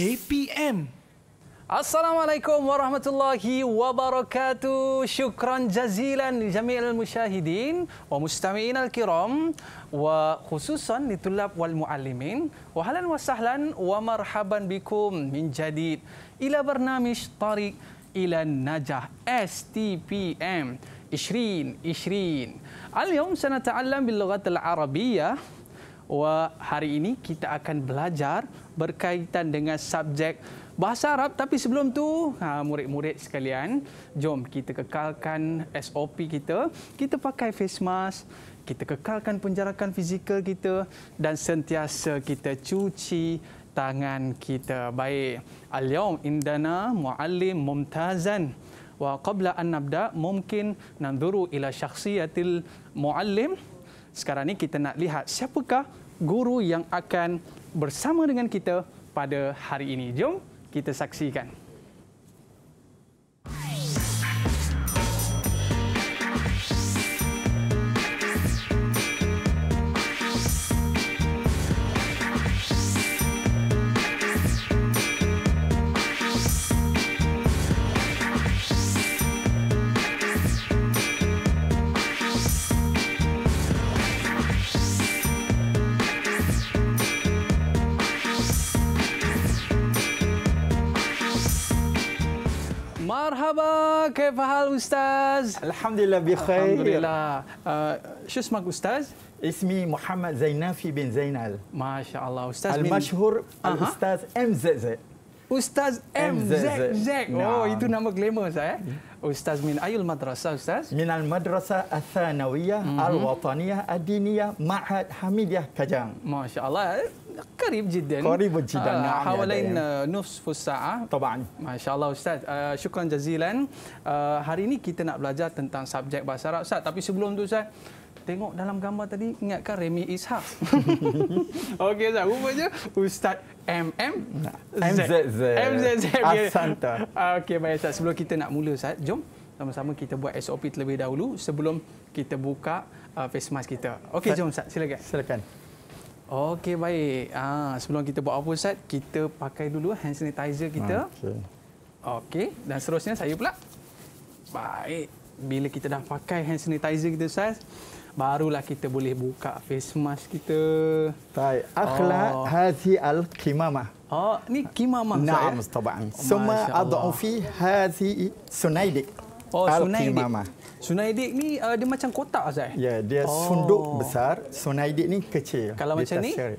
KPM. Assalamualaikum warahmatullahi wabarakatuh. Syukran jazilan jami'al musyahidin wa mustami'in al-kiram wa khususan litulab wal muallimin. Wa halan wa sahlan wa marhaban bikum min jadid ila barnamish tarik ila najah STPM. Ishrin, Ishrin. Al-yawm sanata'allam bil-lughat al-arabiyah hari ini kita akan belajar berkaitan dengan subjek bahasa Arab. Tapi sebelum tu, ha, murid-murid sekalian, jom kita kekalkan SOP kita. Kita pakai face mask, kita kekalkan penjarakan fizikal kita dan sentiasa kita cuci tangan kita. Baik. Al-yawm indana muallim mumtazan. Wa qabla an nabda mungkin nanduru ila syakhsiyatil muallim. Sekarang ni kita nak lihat siapakah guru yang akan bersama dengan kita pada hari ini. Jom kita saksikan. مرحبا كيف حال استاذ الحمد لله بخير الحمد لله آه، شو اسمك استاذ اسمي محمد زينافي بن زينال ما شاء الله استاذ المشهور من... الاستاذ أه. ام زي زي. استاذ ام زك زك نعم. اوه ايتو نام استاذ من اي المدرسه استاذ من المدرسه الثانويه م الوطنيه الدينيه معهد حميديه كجان ما شاء الله قريب جدا قريب جدا نعم حوالين نصف ساعة طبعا ما شاء الله أستاذ شكرا جزيلا hari ini kita nak belajar tentang subjek bahasa Arab Ustaz tapi sebelum tu Ustaz tengok dalam gambar tadi ingatkan Remy Ishak Okey Ustaz rupanya Ustaz MM MZZ MZZ Asanta ah, Okey baik Ustaz sebelum kita nak mula Ustaz jom sama-sama kita buat SOP terlebih dahulu sebelum kita buka uh, face mask kita. Okey jom Ustaz silakan. Silakan. Okey baik. ha, sebelum kita buat apa Ustaz, kita pakai dulu hand sanitizer kita. Ah, okey. Okey dan seterusnya saya pula. Baik. Bila kita dah pakai hand sanitizer kita Ustaz, barulah kita boleh buka face mask kita. Baik. Akhlak oh. hazi al-kimamah. Oh, ni kimamah Ustaz. Naam, ya? tabaan. Oh, Suma ad'u fi hazi sunaidik. Oh, sunaidik. Sunaidik ni uh, dia macam kotak Azai. Ya, yeah, dia oh. sunduk besar, sunaidik ni kecil. Kalau dia macam ni? Share.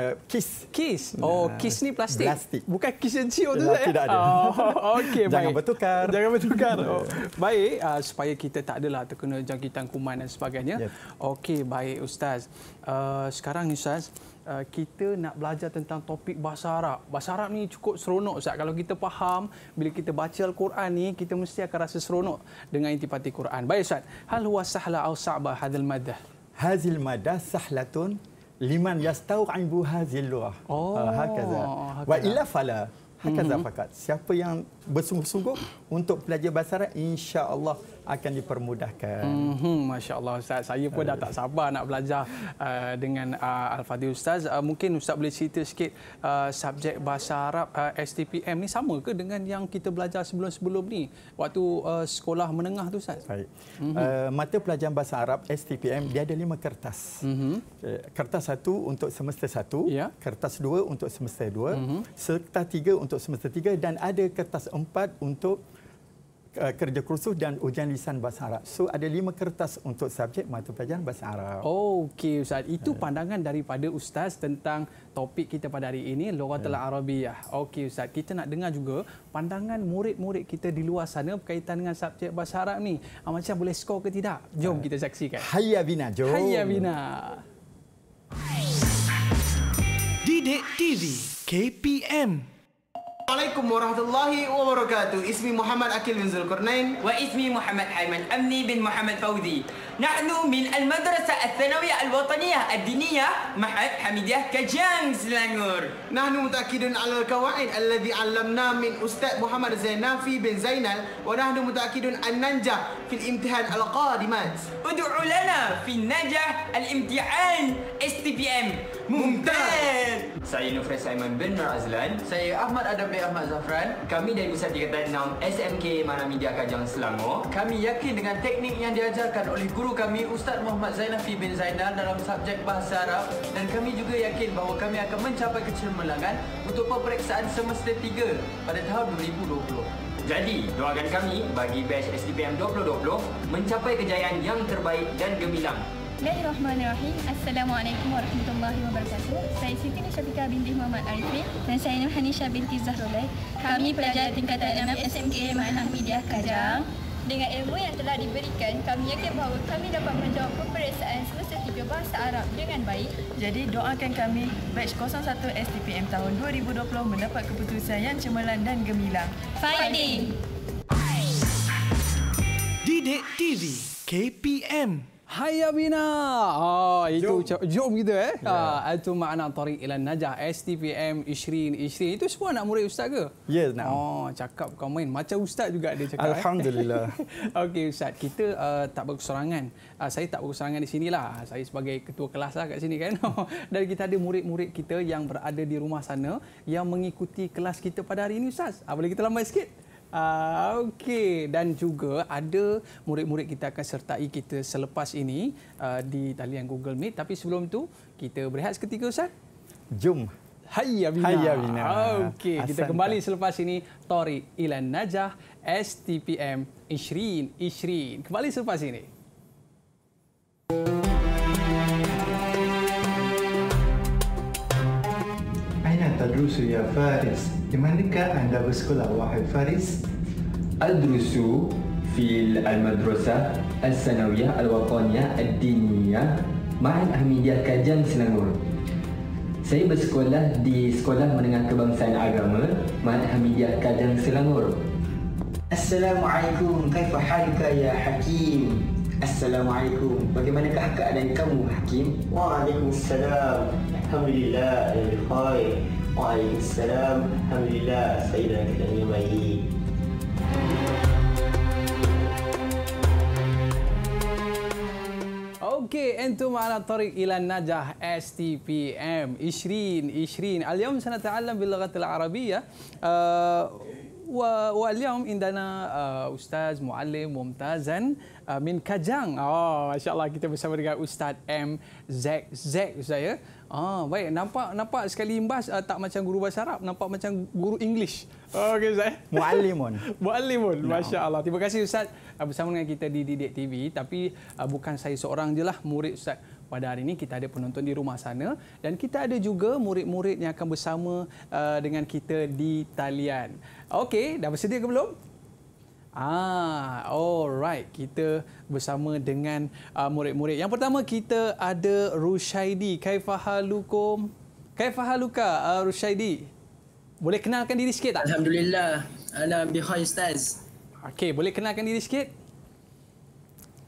Uh, kis. Kis? Oh, kis ni plastik? Plastik. Bukan kis yang cio tu, Zai? Tidak ada. Oh, okay, baik. Jangan bertukar. Jangan bertukar. Oh. Baik, uh, supaya kita tak adalah terkena jangkitan kuman dan sebagainya. Yes. Ya. Okey, baik, Ustaz. Uh, sekarang, Ustaz, Uh, kita nak belajar tentang topik bahasa Arab. Bahasa Arab ni cukup seronok Ustaz. Kalau kita faham, bila kita baca Al-Quran ni, kita mesti akan rasa seronok dengan intipati Quran. Baik Ustaz, hal huwa sahla au sa'bah hadil madah? Hazil madah sahlatun liman yastau anbu hazil luah. Oh, ha, hakaza. Wa ila fala. Hakaza mm fakat. Siapa yang bersungguh-sungguh, untuk pelajar bahasa Arab insya-Allah akan dipermudahkan. Mhm masya-Allah ustaz. Saya pun dah tak sabar nak belajar uh, dengan uh, Al-Fadhil ustaz. Uh, mungkin ustaz boleh cerita sikit uh, subjek bahasa Arab uh, STPM ni sama ke dengan yang kita belajar sebelum-sebelum ni waktu uh, sekolah menengah tu ustaz? Baik. Mm-hmm. Uh, mata pelajaran bahasa Arab STPM dia ada lima kertas. Mm-hmm. Kertas satu untuk semester satu, yeah. kertas dua untuk semester dua, mm-hmm. serta tiga untuk semester tiga dan ada kertas empat untuk Eh, kerja kursus dan ujian lisan bahasa Arab. So ada lima kertas untuk subjek mata pelajaran bahasa Arab. Oh, okey ustaz. Itu pandangan daripada ustaz tentang topik kita pada hari ini lughat yeah. al-arabiyah. Okey ustaz, kita nak dengar juga pandangan murid-murid kita di luar sana berkaitan dengan subjek bahasa Arab ni. Amat ah, Macam boleh skor ke tidak? Jom eh, kita saksikan. Hayya bina, jom. Hayya bina. Didik TV KPM. Assalamualaikum warahmatullahi wabarakatuh. Ismi Muhammad Akil bin Zulkarnain. Wa ismi Muhammad Haiman Amni bin Muhammad Fauzi. نحن من المدرسة الثانوية الوطنية الدينية معهد حميدية كجانز لانور نحن متأكدون على القواعد الذي علمنا من أستاذ محمد زينافي بن زينال ونحن متأكدون أن ننجح في الامتحان القادم ادعوا لنا في النجاح الامتحان اس تي بي ام ممتاز saya Nufri Simon bin Nur Azlan. Saya Ahmad Adam bin Ahmad Zafran. Kami dari Pusat Tingkatan 6 SMK Mana Media Kajang Selangor. Kami yakin dengan teknik yang diajarkan oleh guru guru kami Ustaz Muhammad Zainafi bin Zainal dalam subjek Bahasa Arab dan kami juga yakin bahawa kami akan mencapai kecemerlangan untuk peperiksaan semester 3 pada tahun 2020. Jadi, doakan kami bagi batch SDPM 2020 mencapai kejayaan yang terbaik dan gemilang. Bismillahirrahmanirrahim. Assalamualaikum warahmatullahi wabarakatuh. Saya Siti Nishabika binti Muhammad Arifin dan saya Nurhanisha binti Zahrulai. Kami pelajar tingkatan 6 SMK Mahathir Media Kajang. Dengan ilmu yang telah diberikan, kami yakin bahawa kami dapat menjawab peperiksaan semasa tiga bahasa Arab dengan baik. Jadi doakan kami, batch 01 STPM tahun 2020 mendapat keputusan yang cemerlang dan gemilang. Finding! Didik TV KPM Hayya Abina, Ha oh, itu jom, jom kita eh. Ya. Ha yeah. itu makna tarik ila najah STPM 2020. Itu semua nak murid ustaz ke? Yes. Ya, nak. Oh cakap kau main macam ustaz juga dia cakap. Eh. Alhamdulillah. Eh. Okey ustaz, kita uh, tak berkesorangan. Uh, saya tak berkesorangan di sinilah. Saya sebagai ketua kelas lah kat sini kan. Dan kita ada murid-murid kita yang berada di rumah sana yang mengikuti kelas kita pada hari ini ustaz. Uh, boleh kita lambat sikit? Uh, Okey, dan juga ada murid-murid kita akan sertai kita selepas ini uh, di talian Google Meet. Tapi sebelum tu kita berehat seketika, Ustaz. Jom. Hai Abina. Hai Abina. Okey, kita kembali selepas ini. Tori Ilan Najah, STPM Ishrin. Ishrin. Kembali selepas ini. Thank you. أدرس يا فارس في عند بسكولا واحد فارس؟ أدرس في المدرسة السنوية الوطنية الدينية مع حميدة كاجان سنانور Saya bersekolah di Sekolah Menengah Kebangsaan Agama Mahat Hamidiyah Kajang Selangor. Assalamualaikum. Kaifa halika ya Hakim? Assalamualaikum. Bagaimanakah keadaan kamu Hakim? Waalaikumsalam. Alhamdulillah. Eh, khair. Waalaikumsalam. Alhamdulillah, saya dalam keadaan yang baik. Okey, entum ala tariq ila najah STPM. Ishrin, Ishrin. Al-yawm sana ta'allam bil lughati al-arabiyyah. Uh, واليوم عندنا استاذ معلم ممتاز من كاجان اه ما شاء الله kita bersama dengan ustaz M Z Z saya Ah, baik. Nampak nampak sekali imbas uh, tak macam guru bahasa Arab, nampak macam guru English. Oh, okey, Ustaz. Muallimun. Muallimun. No. Masya-Allah. Terima kasih Ustaz uh, bersama dengan kita di Didik TV, tapi uh, bukan saya seorang jelah murid Ustaz. Pada hari ini kita ada penonton di rumah sana dan kita ada juga murid-murid yang akan bersama uh, dengan kita di talian. Okey, dah bersedia ke belum? Ah, alright. Kita bersama dengan ah, murid-murid. Uh, Yang pertama kita ada Rushaidi. Kaifahalukum. Kaifahaluka uh, Rushaidi. Boleh kenalkan diri sikit tak? Alhamdulillah. Alhamdulillah Ustaz. Okey, boleh kenalkan diri sikit?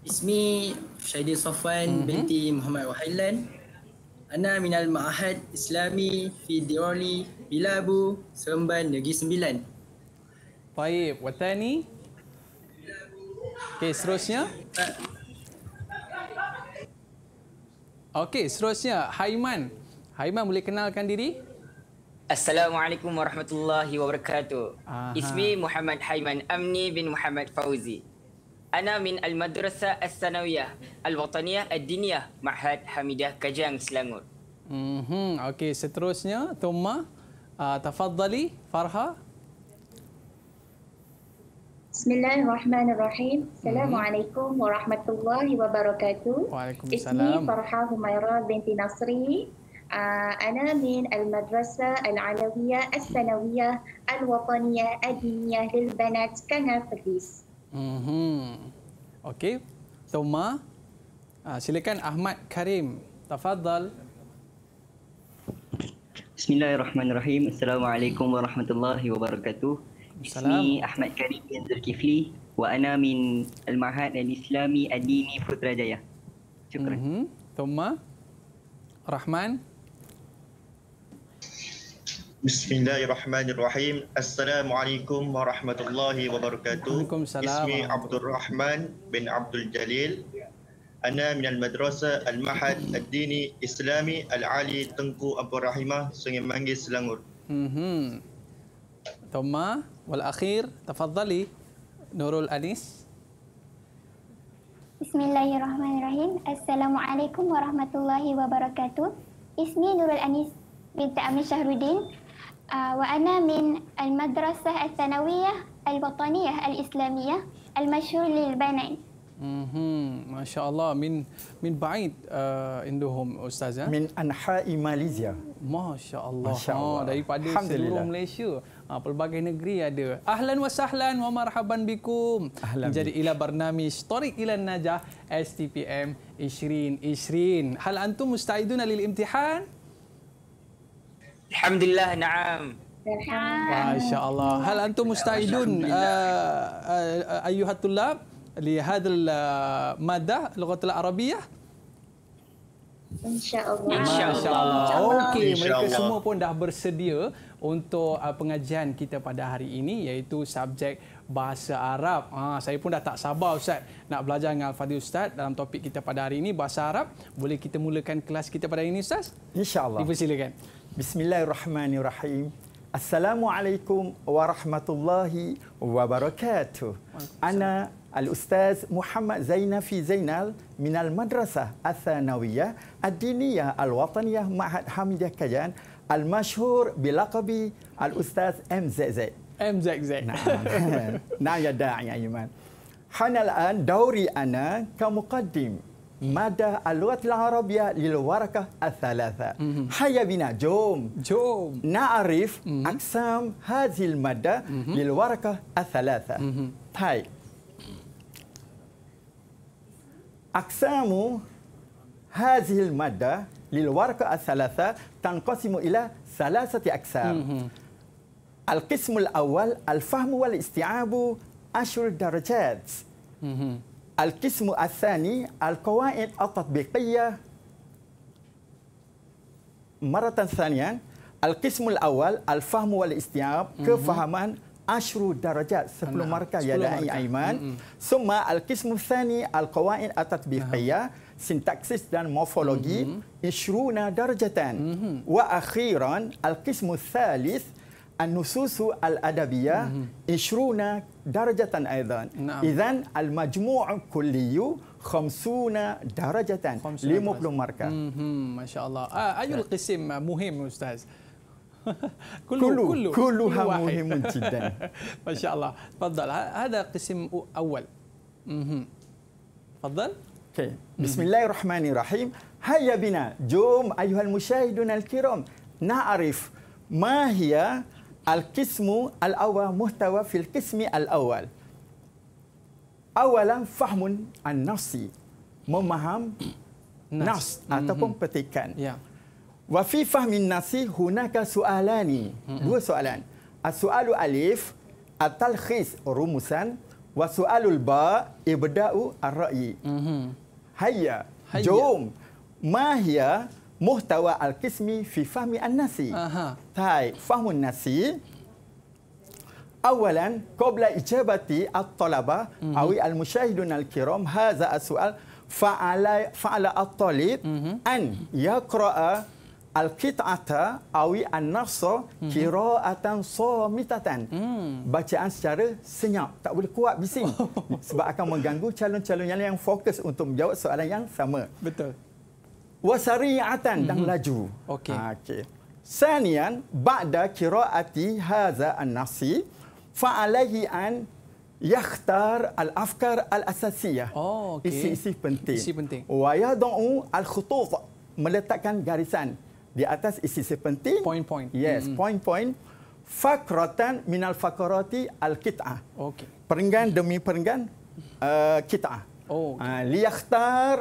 Ismi Syahidin Sofan mm-hmm. binti Muhammad Wahailan. Ana minal ma'ahad Islami fi Diwali Bilabu Seremban Negeri Sembilan. Baik, watan ni. Okey, seterusnya. Okey, seterusnya Haiman. Haiman boleh kenalkan diri? Assalamualaikum warahmatullahi wabarakatuh. Aha. Ismi Muhammad Haiman Amni bin Muhammad Fauzi. Ana min al-madrasah as-sanawiyah al-wataniyah ad-diniyah Ma'had Hamidah Kajang Selangor. Mhm, okey, seterusnya Tuma. uh, tafadhali Farha. Bismillahirrahmanirrahim. Hmm. Assalamualaikum warahmatullahi wabarakatuh. Waalaikumsalam. Ismi Farha Humaira binti Nasri. Uh, أنا من المدرسة العلوية السنوية الوطنية الدينية للبنات كنا فريس. Mhm. Okay. Toma. Uh, ah, silakan Ahmad Karim. Tafadhal. Bismillahirrahmanirrahim. Assalamualaikum warahmatullahi wabarakatuh. اسمي احمد كريم بن زركفلي وانا من المعهد الاسلامي الديني فترجايا شكرا م-م. ثم رحمن بسم الله الرحمن الرحيم السلام عليكم ورحمة الله وبركاته السلام. اسمي عبد الرحمن بن عبد الجليل أنا من المدرسة المعهد الديني الإسلامي العالي تنكو أبو رحمة سنة مانجي سلانور ثم والأخير تفضلي نورول أنيس بسم الله الرحمن الرحيم السلام عليكم ورحمة الله وبركاته اسمي نورول أنيس بنت أمين شهرودين وأنا من المدرسة الثانوية الوطنية الإسلامية المشهور للبنين Hmm, masya Allah, min min baid uh, Indohom, Ustazah. Min Anhai Malaysia. Masya Allah. Masya Allah. Ha, daripada seluruh Malaysia. Ha, pelbagai negeri ada. Ahlan wa sahlan wa marhaban bikum. Ahlan Menjadi ila barnami Storik ila Najah STPM Ishrin Ishrin. Hal antum mustaidun alil imtihan? Alhamdulillah, na'am. Masya Allah. Hal antum musta'idun uh, uh, uh, ayuhatullah ah, li hadhal uh, ah, madah lughatul arabiyah? InsyaAllah. InsyaAllah. Okey, mereka semua pun dah bersedia untuk uh, pengajian kita pada hari ini iaitu subjek Bahasa Arab. Ha, saya pun dah tak sabar Ustaz nak belajar dengan Al-Fadhil Ustaz dalam topik kita pada hari ini, Bahasa Arab. Boleh kita mulakan kelas kita pada hari ini Ustaz? InsyaAllah. Dipersilakan. Bismillahirrahmanirrahim. Assalamualaikum warahmatullahi wabarakatuh. Ana الأستاذ محمد زينب في زينال من المدرسة الثانوية الدينية الوطنية معهد حميدة كيان المشهور بلقب الأستاذ أم زيزي أم زيزي نعم نعم يا داعي إيمان حان الآن دوري أنا كمقدم مادة اللغة العربية للورقة الثلاثة هيا بنا جوم جوم نعرف أقسام هذه المادة للورقة الثلاثة طيب aqsamu hazil madda lil warqa al-thalatha tanqasimu ila thalathati aksam. Mhm. Al-qismu al-awwal al-fahmu wal isti'abu ashur darajat. Mhm. Al-qismu al-thani al-qawaid at-tatbiqiyyah maratan thaniyan. al kismul awal al-fahmu wal isti'ab mhm. kefahaman mm-hmm ashru darajat sepuluh Anak. markah ya dai aiman kismu alqismu tsani alqawaid atatbiqiyah sintaksis dan morfologi mm-hmm. ishruna mm-hmm. darajatan mm-hmm. wa akhiran alqismu tsalis annususu aladabiyah mm-hmm. ishruna mm-hmm. darajatan aidan idzan almajmu'u kulliyu 50 darajatan puluh markah mm-hmm. Allah. Ah, ayul ya. qisim ah, muhim ustaz كله كله كلها مهم جدا ما شاء الله تفضل هذا قسم اول تفضل اوكي بسم الله الرحمن الرحيم هيا بنا جوم ايها المشاهدون الكرام نعرف ما هي القسم الاول محتوى في القسم الاول اولا فهم النص مهم نص ataupun petikan yeah. Wa fi fahmin nasi hunaka su'alani. Hmm. Dua soalan. As-su'alu alif at-talkhis rumusan wa su'alul ba ibda'u ar-ra'yi. Mhm. Hayya. Hayya. Jom. Mahya muhtawa al-qismi fi fahmi an-nasi. Aha. Tai, fahmun nasi Awalan, qabla ijabati at-talaba mm-hmm. awi al-mushahidun al-kiram hadha as-su'al fa'ala fa'ala at-talib mm-hmm. an yaqra'a Al-Qit'ata awi An-Nasa hmm. so mitatan hmm. Bacaan secara senyap. Tak boleh kuat bising. Sebab akan mengganggu calon-calon yang, yang fokus untuk menjawab soalan yang sama. Betul. Wasari'atan dan hmm. laju. Okey. Ah, okay. Sanian, ba'da kira'ati haza An-Nasi fa'alahi an yakhtar al-afkar al-asasiyah. Oh, okay. Isi-isi penting. Isi penting. Wa yadu'u al-khutuf. Meletakkan Garisan di atas isi sepenting. Point-point. Yes, mm. point-point. Fakrotan minal fakroti al-kit'ah. Okay. Perenggan demi perenggan uh, kit'ah. Oh, ah, okay. uh, liyakhtar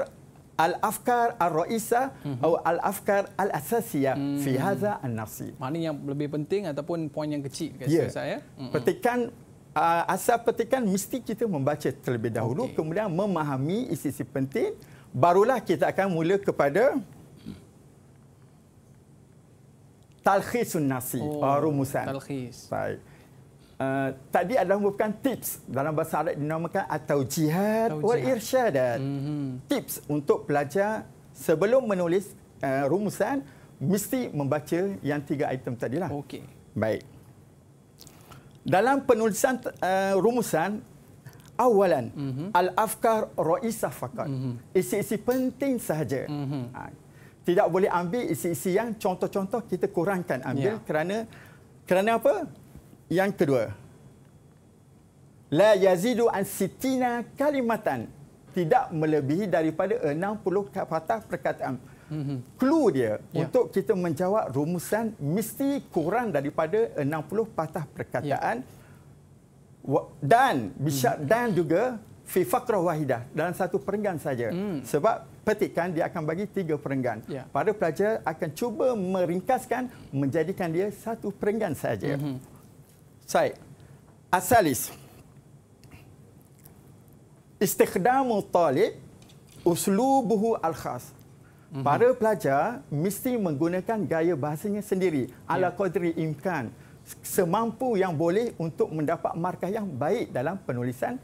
al-afkar mhm. al-ra'isa mm-hmm. atau al-afkar al-asasiya hmm fi hadha an-nafsi. Mana yang lebih penting ataupun poin yang kecil kata yeah. saya? Mm-hmm. Hmm. Petikan uh, asal petikan mesti kita membaca terlebih dahulu okay. kemudian memahami isi-isi penting barulah kita akan mula kepada talkhisun nasi oh, rumusan. Talkhis. Baik. Uh, tadi adalah merupakan tips dalam bahasa Arab dinamakan atau jihad wal irsyadat. Mm-hmm. Tips untuk pelajar sebelum menulis uh, rumusan mesti membaca yang tiga item tadi lah. Okey. Baik. Dalam penulisan uh, rumusan awalan mm-hmm. al afkar raisah fakat. Mm-hmm. Isi-isi penting sahaja. Mm-hmm tidak boleh ambil isi-isi yang contoh-contoh kita kurangkan ambil ya. kerana kerana apa? Yang kedua. La yazidu an sitina kalimatan. Tidak melebihi daripada 60 kata perkataan. Mm-hmm. dia yeah. untuk kita menjawab rumusan mesti kurang daripada 60 patah perkataan yeah. dan bisyak mm-hmm. dan juga fi faktrah wahidah dalam satu perenggan saja hmm. sebab petikan dia akan bagi tiga perenggan ya. pada pelajar akan cuba meringkaskan menjadikan dia satu perenggan saja hmm. saya asalis istikhdamu talib uslubuhu al-khas mhm. Para pelajar mesti menggunakan gaya bahasanya sendiri ya. ala qadri imkan semampu yang boleh untuk mendapat markah yang baik dalam penulisan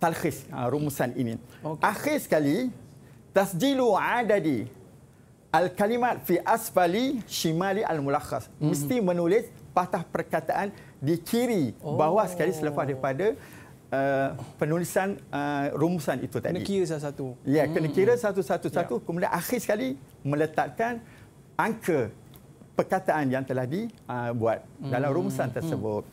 talkhis ah, rumusan ini. Okay. Akhir sekali tasjilu adadi al kalimat fi asfali shimali al mulakhas mm-hmm. mesti menulis patah perkataan di kiri oh. bawah sekali selepas daripada uh, penulisan uh, rumusan itu tadi. Kena kira satu-satu. Ya, mm-hmm. kena kira satu-satu satu ya. yeah. kemudian akhir sekali meletakkan angka perkataan yang telah dibuat eh, uh, hmm. dalam rumusan mm-hmm. tersebut.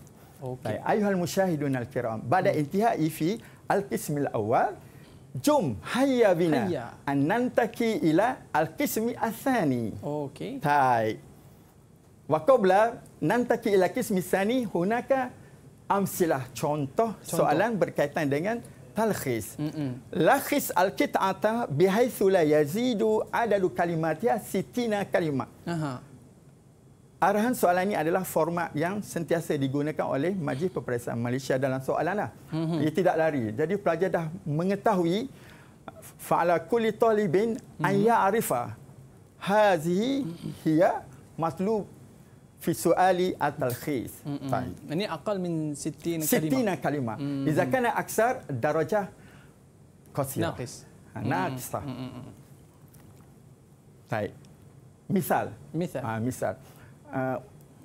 Okey. Ayuhal musyahidun al-kiram, pada mm. intihai fi al-qismi al-awwal jum hayya bina an nantaki ila al-qismi al okey tai wa qabla nantaki ila qismi al-thani hunaka amsilah contoh, contoh soalan berkaitan dengan talkhis lakhis al-qit'ata bihaitsu la yazidu adadu kalimatiha sittina kalimat aha uh-huh. Arahan soalan ini adalah format yang sentiasa digunakan oleh Majlis Peperiksaan Malaysia dalam soalan. Lah. Mhm. Ia tidak lari. Jadi pelajar dah mengetahui fa'ala kulli talibin ayya mhm. arifa hazihi hiya matlub fi su'ali at-talkhis. Mhm. Ini akal min sittina kalimah. Sittina kalimah. Mm-hmm. Iza kana aksar darajah qasira. Naqis. Ha, naqis. Lah. Baik. Misal. Misal. Ah, misal. Ah,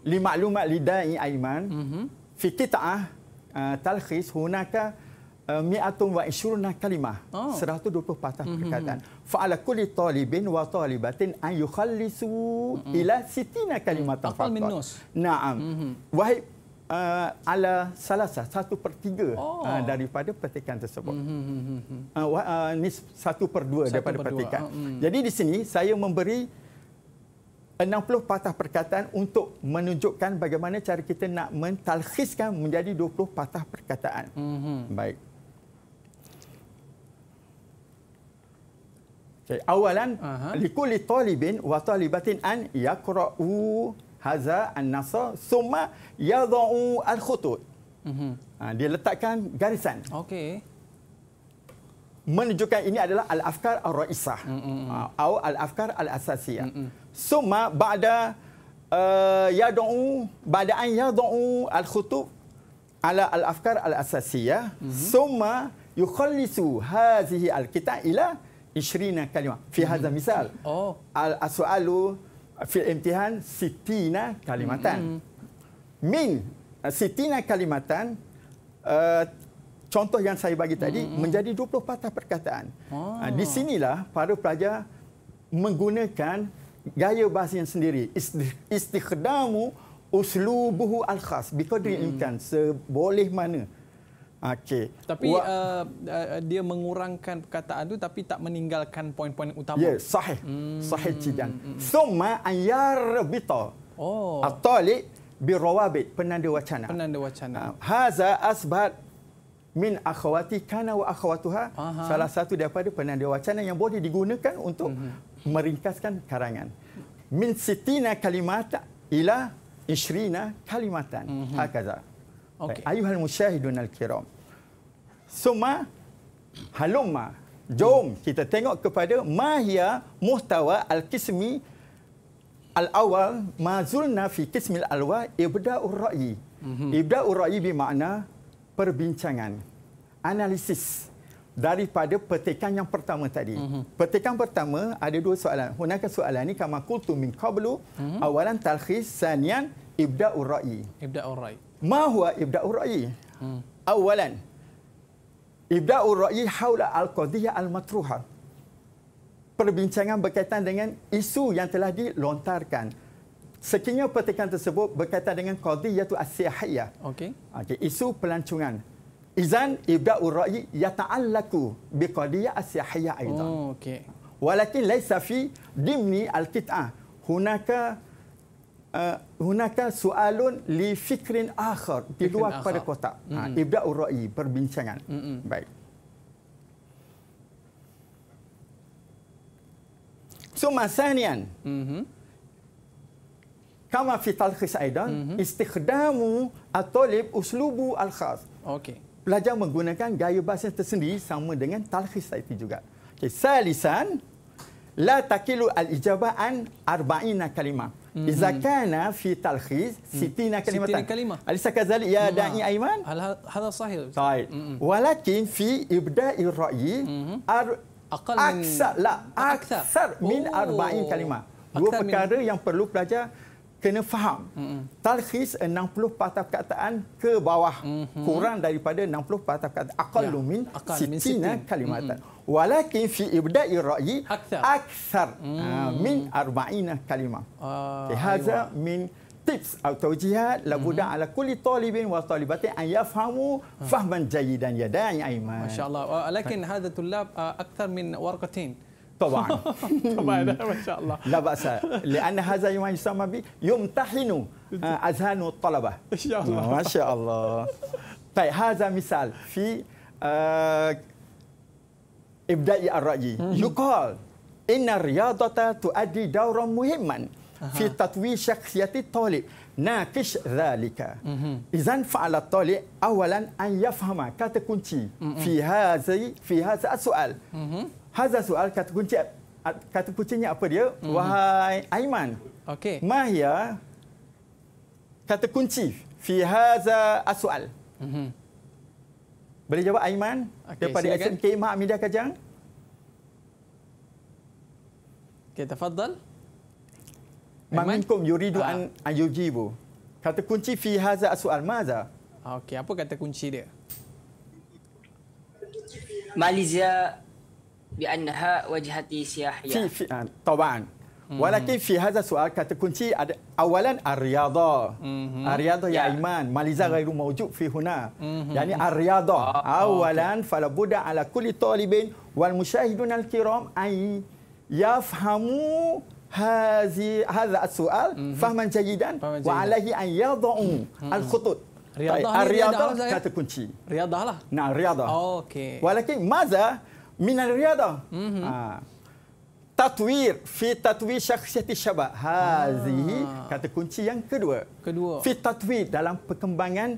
limaklumat lidai aiman mm-hmm. fi kitaah uh, talkhis hunaka ah, mi'atun wa isyuruna kalimah. Oh. 120 patah mm-hmm. perkataan. Fa'ala kulli talibin wa talibatin an yukhallisu mhm. ila sitina kalimat mm-hmm. faqat. Naam. mm uh, ala salasah, satu per tiga oh. uh, daripada petikan tersebut. Mm-hmm. Mhm, uh, mhm, uh, ini satu per dua satu daripada per petikan. Dua. Oh, mm. Jadi di sini saya memberi 60 patah perkataan untuk menunjukkan bagaimana cara kita nak mentalkhiskan menjadi 20 patah perkataan. Mm-hmm. Baik. Okay. Awalan, likuli talibin wa talibatin an yakra'u haza an-nasa summa yadha'u al-khutut. Mhm. Ha, dia letakkan garisan. Okey. Menunjukkan ini adalah al-afkar al-ra'isah. Mm-hmm. Atau ha, al-afkar al-asasiyah. Mm-hmm summa ba'da uh, yad'u ba'da an yad'u al-khutub ala al-afkar al-asasiyah mhm. summa yukhallisu hadhihi al-kitab ila 20 kalimah fi mhm. hadha misal oh al-as'alu fi imtihan 60 kalimatan mhm. min 60 eh, kalimatan eh, contoh yang saya bagi tadi mm-hmm. menjadi 20 patah perkataan. Oh. Ah, di sinilah para pelajar menggunakan gaya bahasa yang sendiri istikhdamu uslubuhu al-khas bi qadri imkan seboleh mana okey tapi uh, dia mengurangkan perkataan tu tapi tak meninggalkan poin-poin utama ya yeah, sahih hmm. sahih cidan hmm, hmm. summa ayarbita oh atali bi rawabit penanda wacana penanda wacana uh, haza asbat min akhawati kana wa akhawatuha salah satu daripada penanda wacana yang boleh digunakan untuk hmm, meringkaskan karangan. Min sitina kalimat ila ishrina kalimatan. Mm-hmm. Hakaza. Okay. Ayuhal musyahidun al-kiram. Suma halumma. Jom hmm. kita tengok kepada mahia muhtawa al-kismi al-awal mazulna fi kismil alwa ibda ra'yi. Mm-hmm. Ibda ra'yi bermakna perbincangan. Analisis daripada petikan yang pertama tadi. Mm-hmm. Petikan pertama ada dua soalan. Hunaka soalan ini, kama qultu min qablu mm-hmm. awalan talkhis sanian ibda'ur ra'i. Ibda'ur ra'i. Ma huwa ibda'ur ra'i? Mm. Awalan ibda'ur ra'i haula al-qadhiyah al-matruha. Perbincangan berkaitan dengan isu yang telah dilontarkan. Sekiranya petikan tersebut berkaitan dengan qadhiyah tu as-sihhiyah. Okey. Okey, isu pelancongan izan ibda'ur ra'yi yata'allaku biqadiyah asyahiyah aidan. Oh, okay. Walakin laisa fi dimni al-qit'ah. Hunaka uh, hunaka su'alun li fikrin akhar di luar pada kotak. Mm. Ha, ibda'ur ra'yi perbincangan. Mm-mm. Baik. So masanian. Mhm. Kama fi talqis aidan mm-hmm. istikhdamu at uslubu al-khas. Okay pelajar menggunakan gaya bahasa tersendiri sama dengan talkhis itu juga. Okey, salisan la takilu al-ijabah an 40 kalimah. Mhm. Iza kana fi talkhis mhm. sitina kalimah. Sitina Alisa kazali ya mm-hmm. da'i Aiman? Hal hadha sahih. Baik. Mhm. Walakin fi ibda'i ra'yi ar aqal aksar la aksar min oh. arba'in kalima. Dua perkara yang perlu pelajar kena faham. Talkhis 60 patah perkataan ke bawah. Mm-hmm. Kurang daripada 60 patah perkataan. Aqallu ya. lumin, sitina kalimatan. Mm-hmm. Walakin fi ibda'i ra'yi aksar, aksar mm-hmm. min arba'ina kalimah. Uh, ah, Ihaza min tips atau tawjihat la buda mm-hmm. ala kulli talibin wa talibatin an yafhamu ah. fahman jayidan yadai aiman. Masya-Allah. Walakin hadha tullab aktar min warqatin. طبعا طبعا ما شاء الله لا باس لان هذا ما يسمى به يمتحن اذهان الطلبه ما شاء الله ما شاء الله طيب هذا مثال في آه، ابداء الراي يقال ان الرياضه تؤدي دورا مهما في تطوير شخصيه الطالب ناقش ذلك اذا فعل الطالب اولا ان يفهم كاتكونتي في هذه في هذا السؤال Hazar soal kata kunci kata kuncinya apa dia? Mm-hmm. Wahai Aiman. Okey. Mahya kata kunci fi hadza asual. Mm-hmm. Boleh jawab Aiman okay, daripada silakan. SMK Mahat Media Kajang? Okey, tafadhal. Mamikum yuridu ah. an ayujibu. Ah, kata kunci fi hadza asual maza? Okey, apa kata kunci dia? Malaysia بأنها وجهتي سياحية في في طبعا ولكن في هذا السؤال كنت, كنت أولا الرياضة الرياضة يا إيمان ماليزا غير موجود في هنا يعني الرياضة أولا فلابد على كل طالب والمشاهدون الكرام أن يفهموا هذه هذا السؤال فهما جيدا وعليه أن يضعوا الخطوط رياضة طيب الرياضة كانت كنتي رياضة لا نعم رياضة أوكي ولكن ماذا من الرياضه مم. آه. تطوير في تطوير شخصية الشباب هذه كانت كنتي yang kedua. kedua في تطوير dalam perkembangan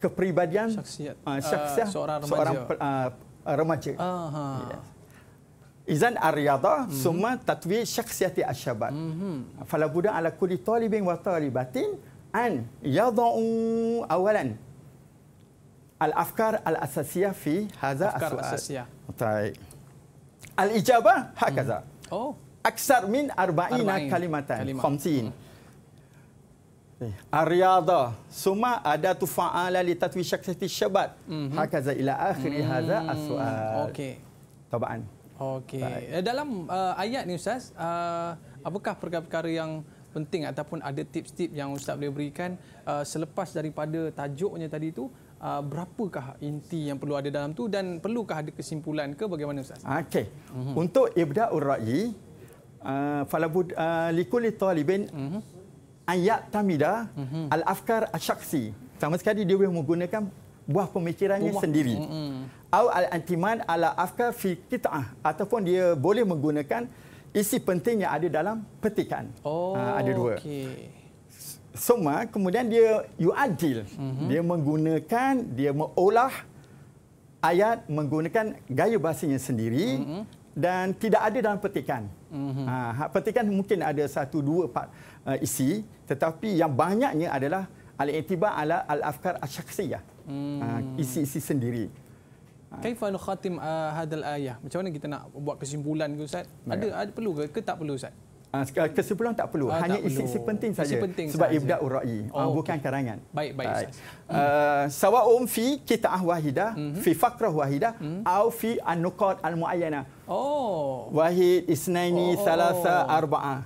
kepribadian شخصية uh, seorang remaja seorang, uh, remaja yes. الرياضه mm -hmm. ثم تطوير شخصية الشباب mm -hmm. فلابد على كل طالب وطالبات ان يضع اولا الافكار الاساسيه في هذا أفكار السؤال أساسية. Al Ijabah, طيب الإجابة هكذا أكثر من أربعين كلمتين خمسين الرياضة ثم أداة فعالة لتطوي شخصية الشباب هكذا إلى آخر هذا السؤال طبعا Okey. Okey. Eh, dalam uh, ayat ni Ustaz, uh, apakah perkara-perkara yang penting ataupun ada tips-tips yang Ustaz boleh berikan uh, selepas daripada tajuknya tadi tu uh, berapakah inti yang perlu ada dalam tu dan perlukah ada kesimpulan ke bagaimana ustaz? Okey. Mm-hmm. Untuk ibda'ur ra'yi uh, falabud uh, likulli talibin mm-hmm. ayat tamida mm-hmm. al afkar asyaksi. Sama sekali dia boleh menggunakan buah pemikirannya buah. sendiri. Mm-hmm. Au al-antiman ala afkar fi kit'ah ataupun dia boleh menggunakan isi penting yang ada dalam petikan. Oh, uh, ada dua. Okay. Soma kemudian dia yu'adil. Mm -hmm. Dia menggunakan, dia mengolah ayat menggunakan gaya bahasanya sendiri mm -hmm. dan tidak ada dalam petikan. Mm -hmm. ha, petikan mungkin ada satu dua part, uh, isi tetapi yang banyaknya adalah al-intiba ala al-afkar asyaksiyah. Mm. Ha, Isi-isi sendiri. Ha. Kaifa nukhatim khatim uh, hadal ayah? Macam mana kita nak buat kesimpulan ke Ustaz? Ada, ada perlu ke? ke tak perlu Ustaz? Ah, kesimpulan tak perlu ah, hanya tak isi, perlu. isi penting saja sebab ibda urai ah, oh, bukan okay. karangan baik baik, baik. Ah, hmm. Uh, um fi kitah wahidah hmm. fi fakrah wahidah hmm. au fi anuqat al muayyana oh wahid isnaini oh. oh, oh. thalatha arba'a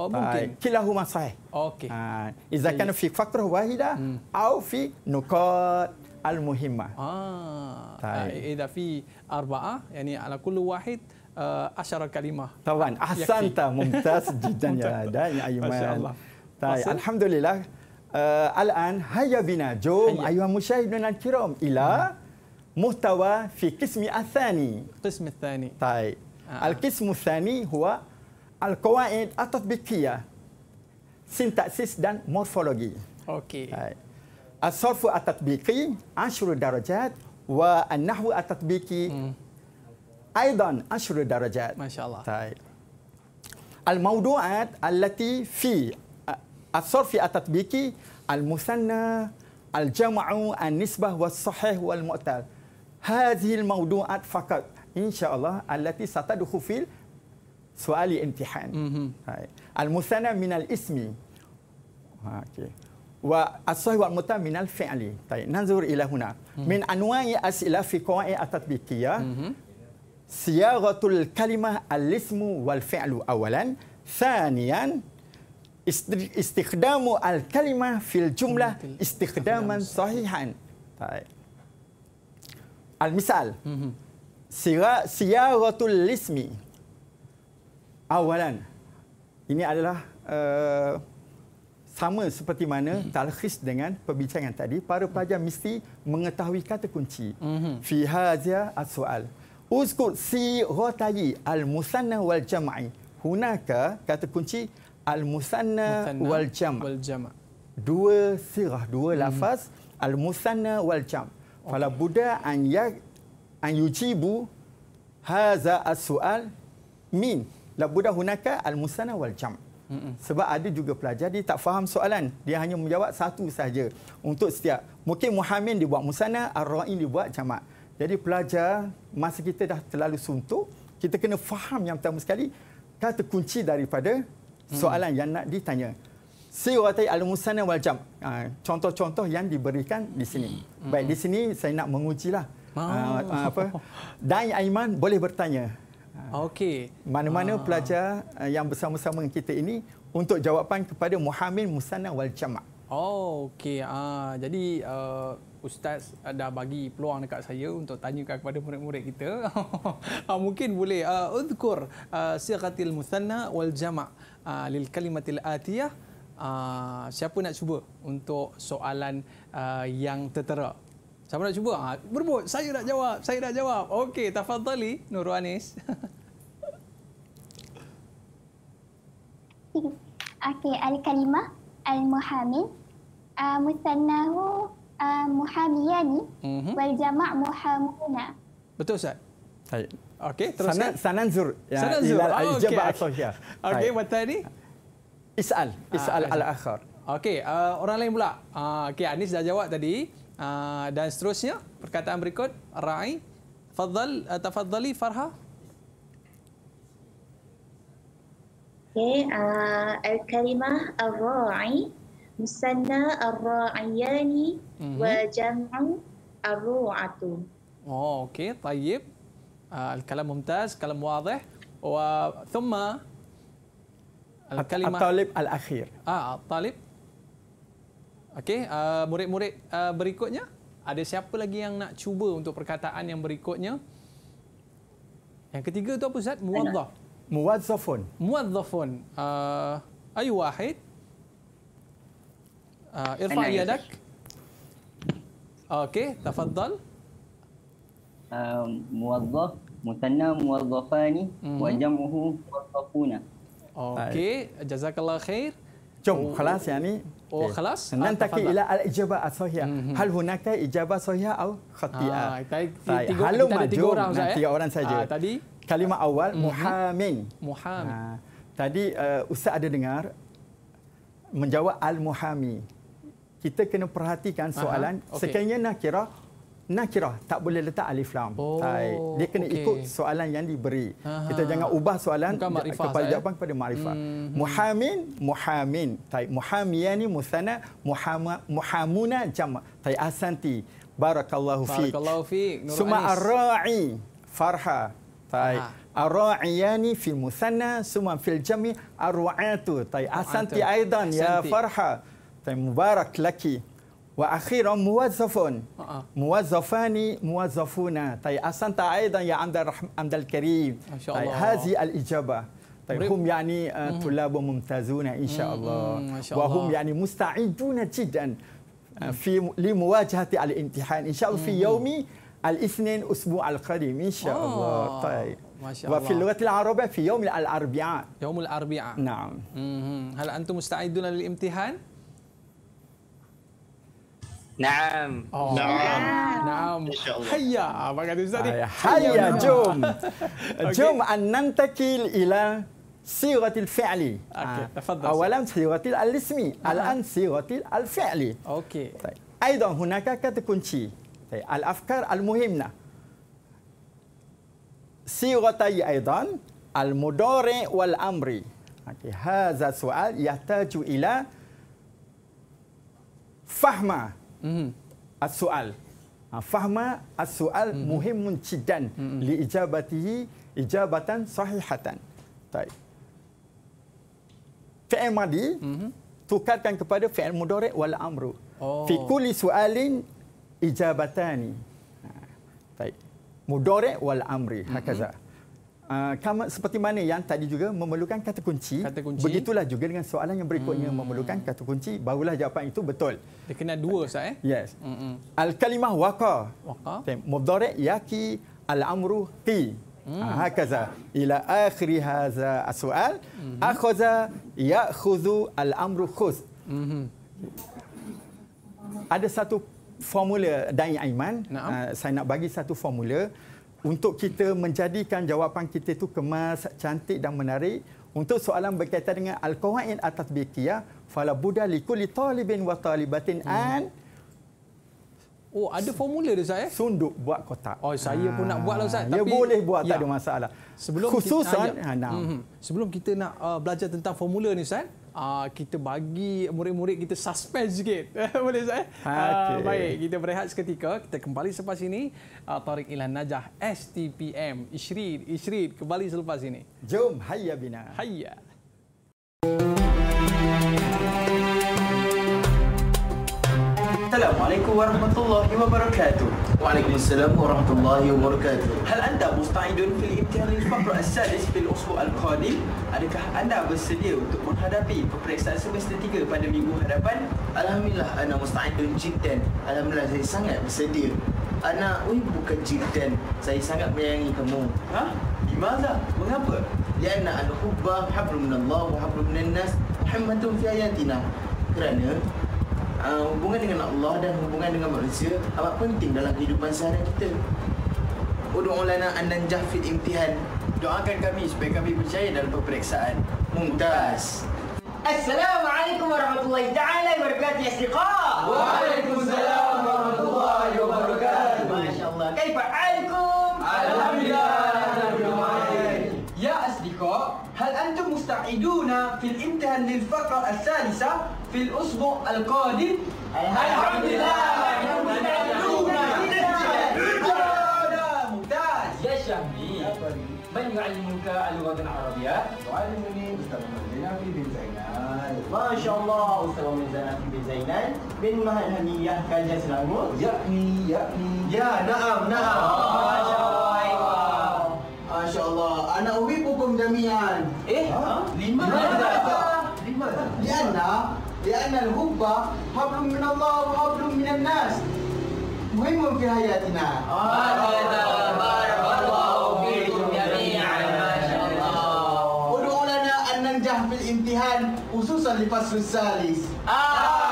oh mungkin kilahuma sahih okey uh, iza kana fi fakrah wahidah hmm. au fi nuqat al muhimmah ah uh, iza fi arba'a yani ala kullu wahid uh, asyara kalimah. Tawan, ahsanta mumtaz jiddan ya dan ya ayyuman. Tay, alhamdulillah. Uh, Al-an hayya bina jom ayuha musyahidun al-kiram ila hmm. muhtawa fi qismi athani. Qismi athani. Tay. Ah. Al-qismu athani huwa al-qawaid at-tatbiqiyah. Sintaksis dan morfologi. Okey. Al-sarfu at-tatbiqi 10 darajat wa an-nahwu at-tatbiqi hmm. أيضا عشر درجات ما شاء الله طيب الموضوعات التي في الصرف التطبيقي المثنى الجمع النسبة والصحيح والمؤتل هذه الموضوعات فقط إن شاء الله التي ستدخل في سؤال الامتحان طيب. المثنى من الاسم أوكي. والصحيح والمؤتل من الفعل طيب ننظر إلى هنا من أنواع أسئلة في قواعد التطبيقية siyaratul kalimah al-ismu wal-fi'lu awalan. Thanian, istighdamu al-kalimah fil jumlah istighdaman sahihan. Al-misal, mhm. siyaratul ismi awalan. Ini adalah eh, sama seperti mana hmm. talkhis dengan perbincangan tadi. Para pelajar mesti mengetahui kata kunci. Hmm. Fi hazia as-soal. Uzkut si rotayi al-musanna wal-jama'i. Hunaka, kata kunci, al-musanna wal-jama'. Wal dua sirah, dua hmm. lafaz, al-musanna wal-jama'. Okay. Kalau Buddha an, yak, an yujibu haza as-su'al min. Kalau Buddha hunaka al-musanna wal-jama'. Sebab ada juga pelajar dia tak faham soalan. Dia hanya menjawab satu sahaja. Untuk setiap. Mungkin Muhammad dibuat buat musana, Ar-Ra'in dia buat jama'. Jadi pelajar, masa kita dah terlalu suntuk, kita kena faham yang pertama sekali kata kunci daripada soalan hmm. yang nak ditanya. Siwatai al-musanna wal jam. Ha, contoh-contoh yang diberikan di sini. Hmm. Baik, di sini saya nak mengujilah. Oh. Uh, apa? Dan Aiman boleh bertanya. Okey. Mana-mana ah. pelajar yang bersama-sama dengan kita ini untuk jawapan kepada Muhammad Musanna wal Jam'. Oh, okey. Ah, jadi uh ustaz dah bagi peluang dekat saya untuk tanyakan kepada murid-murid kita ah, mungkin boleh ah, uzkur ah, siqatil musanna wal jamak lil kalimatil atiyah siapa nak cuba untuk soalan yang tertera siapa nak cuba berbuat saya nak jawab saya nak jawab okey tafadhali Nur anis okey al kalimah al muhamin uh, musannahu Ah, muhamiyani mm-hmm. wal jama' muhamuna. Betul Ustaz? Baik. Okey, teruskan. Sanan, sanan zur. Ya, Okay, zur. Ilal, oh, ah, okey. Ya. Okey, okay, buat tadi? Is'al. Ah, Is'al ah, al-akhar. Okey, uh, orang lain pula. Uh, okey, Anis dah jawab tadi. Uh, dan seterusnya, perkataan berikut. Ra'i. Fadhal, uh, tafadhali farha. Okay. uh, al-kalimah al-ra'i musanna ar-ra'ayani mm-hmm. wa jam'u ar-ru'atu. Oh, okey. Tayyib. Uh, al-kalam mumtaz, kalam wadih. Wa thumma al-kalimah at-talib al-akhir. Ah, at-talib. Okey, uh, murid-murid uh, berikutnya ada siapa lagi yang nak cuba untuk perkataan yang berikutnya? Yang ketiga tu apa Zat? Muwadzaf. Muwadzafun. Muwadzafun. Uh, ayu wahid. Uh, irfa yadak. Okey, tafadhal. Um, muwazzaf, mutanna muwazzafani mm-hmm. wa jam'uhu muwazzafuna. Okey, jazakallah khair. Jom, khalas ya ni. Oh, khalas. Oh, eh, ah, nantaki ila al-ijaba asahiyah. Mhm. Hal hunaka ijaba asahiyah atau khati'ah? Ah, tiga eh? orang saja. Tiga ah, orang saja. Tadi? Kalimah awal, mhm. muhamin. Muhamin. Tadi eh, Ustaz ada dengar menjawab al-muhami kita kena perhatikan soalan okay. sekiranya nakira nakira tak boleh letak alif lam oh, dia kena okay. ikut soalan yang diberi Aha. kita jangan ubah soalan kepada saya. Eh? jawapan kepada makrifah hmm. muhamin muhamin tai muhamiyani musanna muhamuna jamak tai asanti barakallahu fiik barakallahu fiik suma ar-ra'i farha tai ar-ra'iyani fil musanna suma fil jami' ar-ru'atu tai asanti aidan ya farha طيب مبارك لك واخيرا موظف موظفان موظفون آه، آه. طيب احسنت ايضا يا عبد الرحمن عبد الكريم ما شاء طيب، الله طيب هذه الاجابه طيب هم يعني آه، طلاب ممتازون ان شاء الله ما شاء الله وهم يعني مستعدون جدا في لمواجهه الامتحان ان شاء الله في يوم الاثنين اسبوع القادم ان شاء الله طيب ما شاء الله وفي اللغة العربية في يوم الأربعاء يوم الأربعاء نعم هل أنتم مستعدون للامتحان؟ نعم. آه. نعم نعم نعم هيا بقعد استاذي هيا جوم جوم ان ننتقل الى صيغه الفعل اوكي آه، تفضل اولا صيغه الاسم الان صيغه الفعل اوكي طيب. ايضا هناك كتكونشي طيب، الافكار المهمه صيغتي ايضا المضارع والامر هذا السؤال يحتاج الى فهمه Mm-hmm. As-su'al. Ha, fahma as-su'al mm-hmm. muhimun cidan mm-hmm. li ijabatihi ijabatan sahihatan. Baik. Fi'il madi mm-hmm. tukarkan kepada fi'il mudorek wal amru. Oh. Fi kulli su'alin ijabatani. Ha, baik. Mudorek wal amri. Mm-hmm. Ah, kamu seperti mana yang tadi juga memerlukan kata kunci, kata kunci. begitulah juga dengan soalan yang berikutnya hmm. memerlukan kata kunci barulah jawapan itu betul dia kena dua sah eh yes hmm al kalimah waqa waqa okay. mudhari yaqi al amru ti hmm. Ah, hakaza ila akhir hadha asual hmm. akhadha ya'khudhu al amru khudh hmm. ada satu formula dai aiman uh, saya nak bagi satu formula untuk kita menjadikan jawapan kita itu kemas, cantik dan menarik. Untuk soalan berkaitan dengan Al-Qawain atas Bikiya, Fala Buddha likuli talibin wa talibatin hmm. an Oh, ada formula dia, Ustaz? Eh? Sunduk buat kotak. Oh, saya ha. pun nak ah, buat, lah, Ustaz. Ya tapi... Ya, boleh buat. Ya. Tak ada masalah. Sebelum Khususan, kita, ha, ya. hmm sebelum kita nak uh, belajar tentang formula ni, Ustaz, uh, kita bagi murid-murid kita suspense sikit. Boleh saya? Ah, okay. baik, kita berehat seketika. Kita kembali selepas ini. Uh, ah, Tarik Ilan Najah, STPM. Ishrid Ishrid kembali selepas ini. Jom, hayya bina. Hayya. Assalamualaikum warahmatullahi wabarakatuh. Waalaikumsalam warahmatullahi wabarakatuh. Hal anda mustaidun fil imtihan al-fakr as-sadis bil usbu al-qadim? Adakah anda bersedia untuk menghadapi peperiksaan semester tiga pada minggu hadapan? Alhamdulillah ana mustaidun jiddan. Alhamdulillah saya sangat bersedia. Anak, ui bukan jiddan. Saya sangat menyayangi kamu. Ha? Limaza? Mengapa? anak. al-hubba hablum minallah wa hablum minannas. Hammatun fi ayatina. Kerana uh, hubungan dengan Allah dan hubungan dengan manusia amat penting dalam kehidupan sehari kita. Udu'u lana an najah fil imtihan. Doakan kami supaya kami percaya dalam peperiksaan. Mumtaz. Assalamualaikum warahmatullahi taala wabarakatuh, ya Waalaikumsalam. واعدون في الانتهى للفقرة الثالثة في الأسبوع القادم الحمد لله ممتاز يا من يعلمك اللغة العربية؟ يعلمني أستاذ من في بن زينان ما شاء الله أستاذ من في بن زينان من مهنية كالجسر العمود يأني يأني يا نعم نعم ما شاء الله أيوة. ما شاء الله أنا أريد Mian. Eh? Ah, ha? Lima dah. Lima dah. Lianna, lianna al-hubba hablum min Allah wa hablum min nas Muhimu fi hayatina. Barakallahu barakallahu fikum jami'an. Masya-Allah. Ud'u lana an najah bil imtihan khususan li fasl salis. Ah.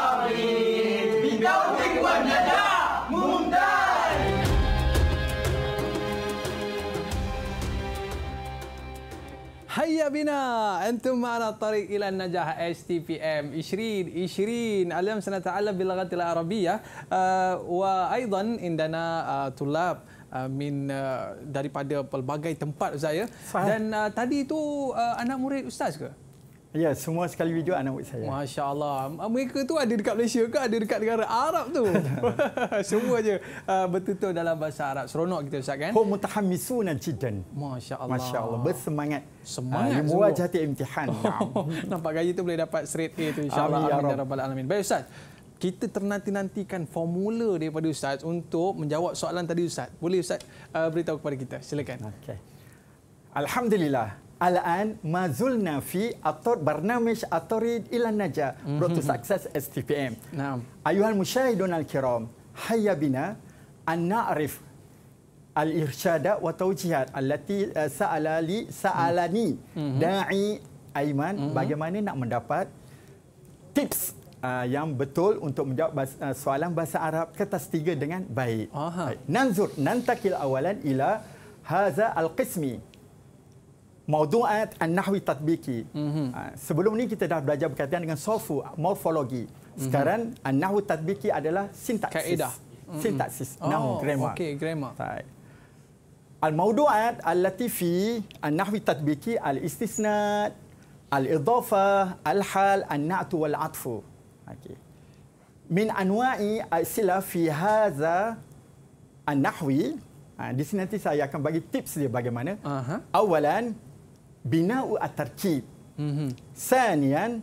هيا بنا انتم معنا الطريق الى النجاح اتش تي بي ام 2020 اليوم سنتعلم باللغه العربيه وايضا عندنا طلاب min daripada pelbagai tempat saya Faham. dan uh, tadi tu uh, anak murid ustaz ke Ya, semua sekali video anak murid saya. Masya Allah. Ah, mereka tu ada dekat Malaysia ke? Ada dekat negara Arab tu? semua je uh, ah, bertutur dalam bahasa Arab. Seronok kita Ustaz kan? Hum mutahamisuna jiddan. Masya Allah. Masya Allah. Bersemangat. Semangat. Ah, uh, Muwajah hati imtihan. Nampak gaya tu boleh dapat straight A tu. Insya Allah. Amin. Ya, ya Rabbal Alamin. Baik Ustaz. Kita ternanti-nantikan formula daripada Ustaz untuk menjawab soalan tadi Ustaz. Boleh Ustaz uh, beritahu kepada kita? Silakan. Okay. Alhamdulillah. Al-an mazulna fi atur barnamish atorid ilan naja mhm, Bro to mhm. success STPM Ayuhan Ayuhal musyahidun al-kiram Hayya bina Anna'arif Al-irsyada wa tawjihat Allati eh, sa'alali sa'alani mhm. Da'i Aiman Bagaimana nak mendapat Tips eh, yang betul untuk menjawab bas, eh, soalan bahasa Arab kertas tiga dengan baik. Aha. Nanzur, nantakil awalan ila haza al-qismi. Mauduat An-Nahwi Tatbiki. Mhm. Ah, sebelum ni kita dah belajar berkaitan dengan sofu, morfologi. Mhm. Sekarang An-Nahwi Tatbiki adalah sintaksis. Kaedah. Mhm. Sintaksis. Mm-hmm. Nama, oh, grammar. Okey, grammar. Baik. Al-Mauduat Al-Latifi An-Nahwi Tatbiki Al-Istisnat Al-Idhafa Al-Hal An-Na'tu Wal-Atfu. Okey. Min anwa'i al-sila fi hadha an-nahwi, ah, di sini nanti saya akan bagi tips dia bagaimana. Uh-huh. Awalan, bina'u at-tarkib. Thaniyan, mhm.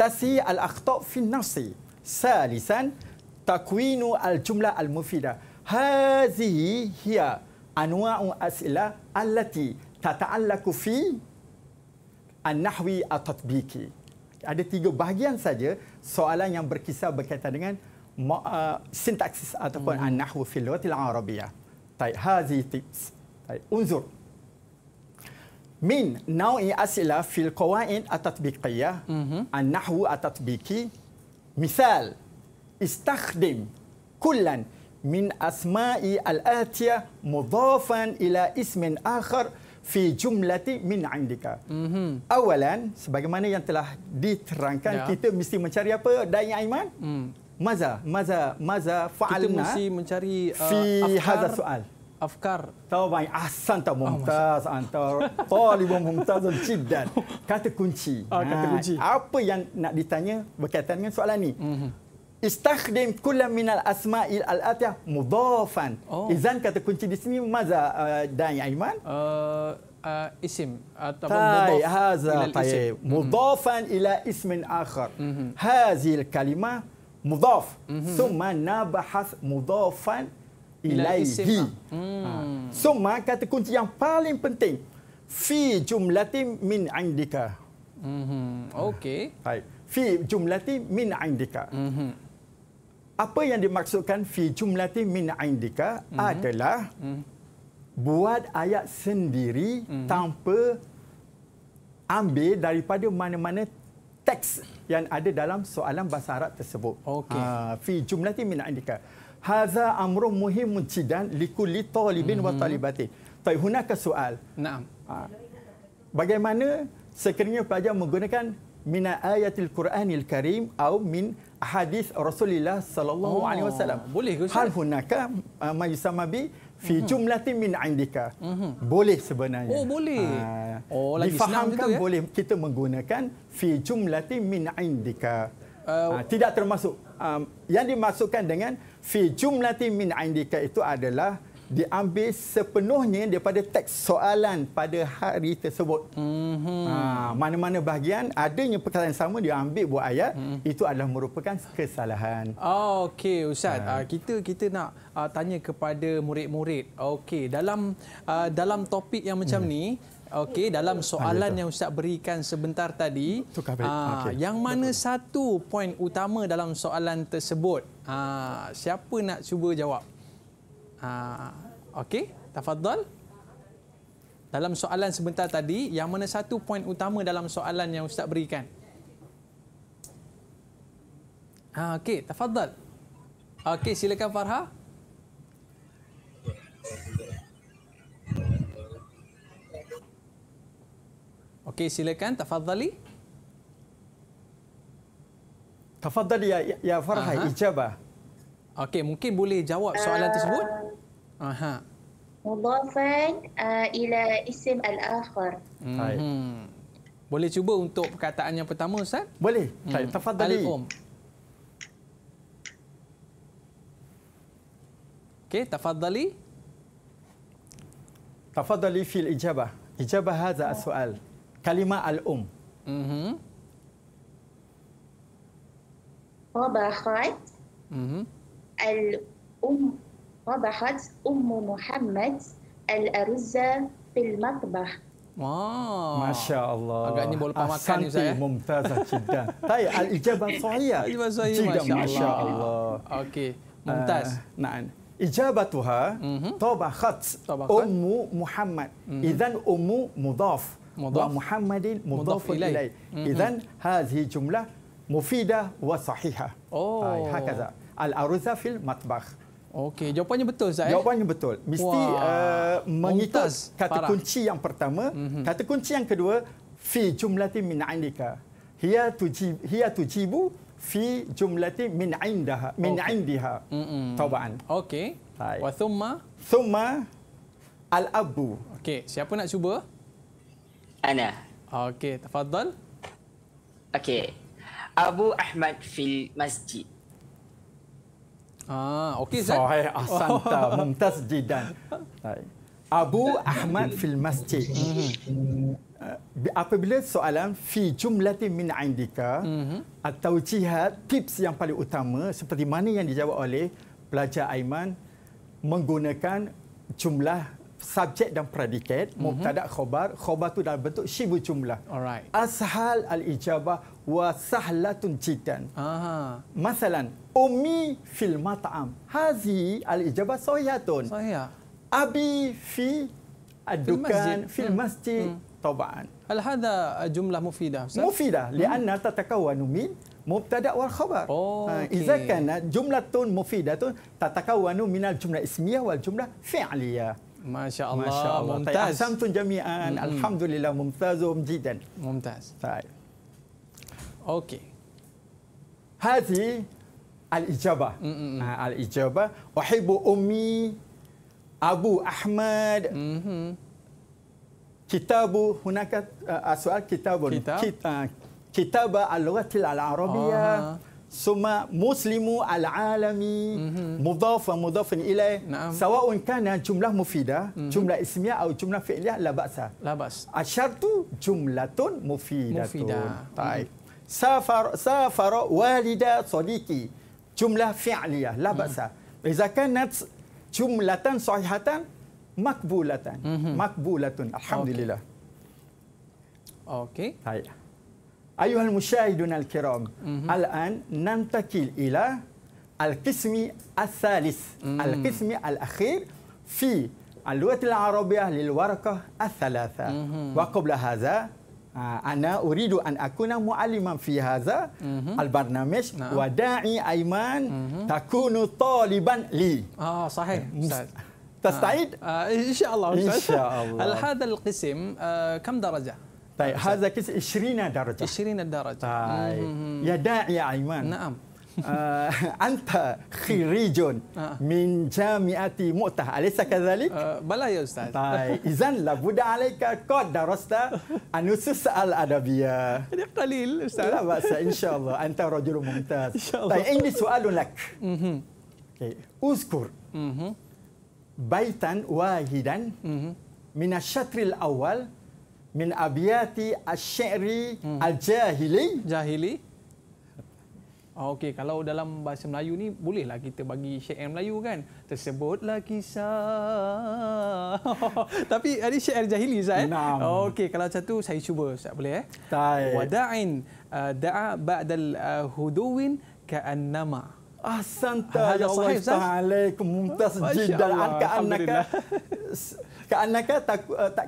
tasi al-akhtok fin nasi. Salisan, takwinu al jumla al mufida Hazihi hiya anwa'u as'ila allati tata'allaku fi an-nahwi at-tatbiki. Ada tiga bahagian saja soalan yang berkisar berkaitan dengan uh, sintaksis ataupun hmm. an-nahwu fil lughatil arabiyyah. Taib hazi tips. unzur min naui asila fil qawaid atatbiqiyah mhm. an nahwu atatbiqi misal istakhdim kullan min asma'i al-atiya mudhafan ila ismin akhar fi jumlati min indika. Mm-hmm. Awalan sebagaimana yang telah diterangkan ya. kita mesti mencari apa Dayi Aiman? Mm. Maza, maza, maza fa'alna. Kita mesti mencari uh, fi hadha soal afkar tawai asan tau oh, mumtaz oh, antar talib mumtaz jiddan kata kunci ah, kata kunci apa yang nak ditanya berkaitan dengan soalan ni mm-hmm. istakhdim kulla min al asma'il al atiyah mudhafan oh. izan kata kunci di sini maza eh, dan aiman uh, uh, isim atau mudhaf haza tay mhm. mudhafan mm-hmm. ila ismin akhar mm-hmm. hazil kalimah mudhaf mm ilaihi. Lah. Hmm. Ha. So, kata kunci yang paling penting fi jumlati min indika. Mhm. Okey. Baik. Fi jumlati min indika. Mhm. Apa yang dimaksudkan fi jumlati min indika mm-hmm. adalah mm-hmm. buat ayat sendiri mm-hmm. tanpa ambil daripada mana-mana teks yang ada dalam soalan bahasa Arab tersebut. Okey. Ha, fi jumlati min indika. Haza amruh muhim muncidan likulli talibin wa hmm. talibatin. Tapi hunaka soal. Naam. Ha. Bagaimana sekiranya pelajar menggunakan min ayatil Quranil Karim atau min hadis Rasulullah sallallahu alaihi oh, wasallam. Boleh ke? Hal hunaka uh, ma yusamma bi fi mhm. jumlatin min indika. Mhm. Boleh sebenarnya. Oh, boleh. Ha. Oh, lagi senang gitu ya. Boleh kita menggunakan fi jumlatin min indika. Uh, ha, tidak termasuk um, yang dimasukkan dengan fi jumlati min indika itu adalah diambil sepenuhnya daripada teks soalan pada hari tersebut. Mm-hmm. mana-mana bahagian adanya perkataan sama diambil buat ayat mm-hmm. itu adalah merupakan kesalahan. Oh, Okey ustaz, ha. Ah, kita kita nak ah, tanya kepada murid-murid. Okey, dalam dalam topik yang macam mm. ni Okey, dalam soalan yang Ustaz berikan sebentar tadi, ah, okay. yang mana Betul. satu poin utama dalam soalan tersebut? Aa, ah, siapa nak cuba jawab? Ah, okey, tafadhal. Dalam soalan sebentar tadi, yang mana satu poin utama dalam soalan yang Ustaz berikan? Okey, tafadhal. Okey, silakan Farha. Okey, silakan tafadhali. Tafadhali ya ya, ya Farha ijaba. Okey, mungkin boleh jawab soalan uh, tersebut? Aha. Mudafan uh, ah, ila isim al-akhir. Mhm. Boleh cuba untuk perkataan yang pertama Ustaz? Boleh. Hmm. Tafadhali. Okey, tafadhali. Tafadhali fil ijabah. Ijabah hadha ah. as-su'al. Oh. كلمة الأم طبخت الأم طبخت أم محمد الأرز في المطبخ واو ما شاء الله agaknya ممتازة جدا طيب الإجابة صحيحة إجابة صحيحة ما شاء الله أوكي ممتاز آه، نعم إجابتها طبخت أم محمد إذا أم مضاف ومحمد مضاف إليه, إليه. إذا هذه جملة مفيدة وصحيحة أوه. هكذا الأرز في المطبخ Okey, jawapannya betul Ustaz. Eh? Jawapannya betul. Mesti Wah, uh, mengikut untas, kata parah. kunci yang pertama, mm-hmm. kata kunci yang kedua fi jumlati min indika. Hiya tujib hiya tujibu fi jumlati min indaha min okay. indiha. Tabaan. Okey. Wa thumma thumma al abu. Okey, siapa nak cuba? أنا أوكي تفضل أوكي أبو أحمد في المسجد آه أوكي صحيح asanta ممتاز جدا أبو أحمد في المسجد Apabila soalan fi jumlati min indika mhm. atau jihad tips yang paling utama seperti mana yang dijawab oleh pelajar Aiman menggunakan jumlah subjek dan predikat mm-hmm. mubtada khobar khobar tu dalam bentuk syibu jumlah alright ashal al ijabah wa sahlatun jiddan aha masalan ummi fil mat'am hazi al ijabah sahihatun sahih abi fi adukan fil masjid, hmm. masjid hmm. taban hal hadha jumlah mufidah ustaz mufidah hmm. lianna tatakawanu min mubtada wal khabar. Oh, ha, okay. Iza kana ha, jumlah tun mufidah tu tatakawanu minal jumlah ismiyah wal jumlah fi'liyah. ما شاء الله ما شاء الله طيب، ممتاز أحسنتم جميعا الحمد لله ممتازهم جدا ممتاز طيب أوكي هذه الإجابة آه، الإجابة أحب أمي أبو أحمد كتاب هناك آه، سؤال كتاب كتاب, آه، كتاب اللغة العربية summa muslimu al-alami mhm. mudhafa mudhafin ilai sawa'un kana jumlah mufida mhm. jumlah ismiyah atau jumlah fi'liyah la ba'sa la ba's asyartu jumlatun mufidatun baik safar safar walida sadiqi jumlah fi'liyah la mhm. ba'sa idza kanat jumlatan sahihatan makbulatan makbulatun alhamdulillah okey baik okay. أيها المشاهدون الكرام مم. الآن ننتقل إلى القسم الثالث مم. القسم الأخير في اللغة العربية للورقة الثلاثة مم. وقبل هذا آه، أنا أريد أن أكون معلما في هذا مم. البرنامج نعم. وداعي أيمن مم. تكون طالبا لي آه صحيح تستعيد؟ آه. آه. إن شاء الله إن شاء الله هذا القسم آه كم درجة؟ طيب هذا كيس 20 درجه 20 درجه طيب يا داعي ايمن نعم انت خريج من جامعه مؤتة اليس كذلك؟ بلى يا استاذ طيب اذا لابد عليك قد درست النصوص الادبيه قليل استاذ لا باس ان شاء الله انت رجل ممتاز ان شاء الله طيب عندي سؤال لك اذكر بيتا واحدا من الشطر الاول min abiyati asy-syi'ri hmm. al-jahili. Jahili. Oh, Okey, kalau dalam bahasa Melayu ni bolehlah kita bagi syair Melayu kan. Tersebutlah kisah. Tapi ada syair jahili Ustaz. Eh? Oh, Okey, kalau satu saya cuba Ustaz boleh eh. Tai. Wada'in uh, da'a ba'dal uh, huduwin ka'annama. Ahsanta ya Allah. Assalamualaikum. Mumtaz jiddan anka annaka. كأنك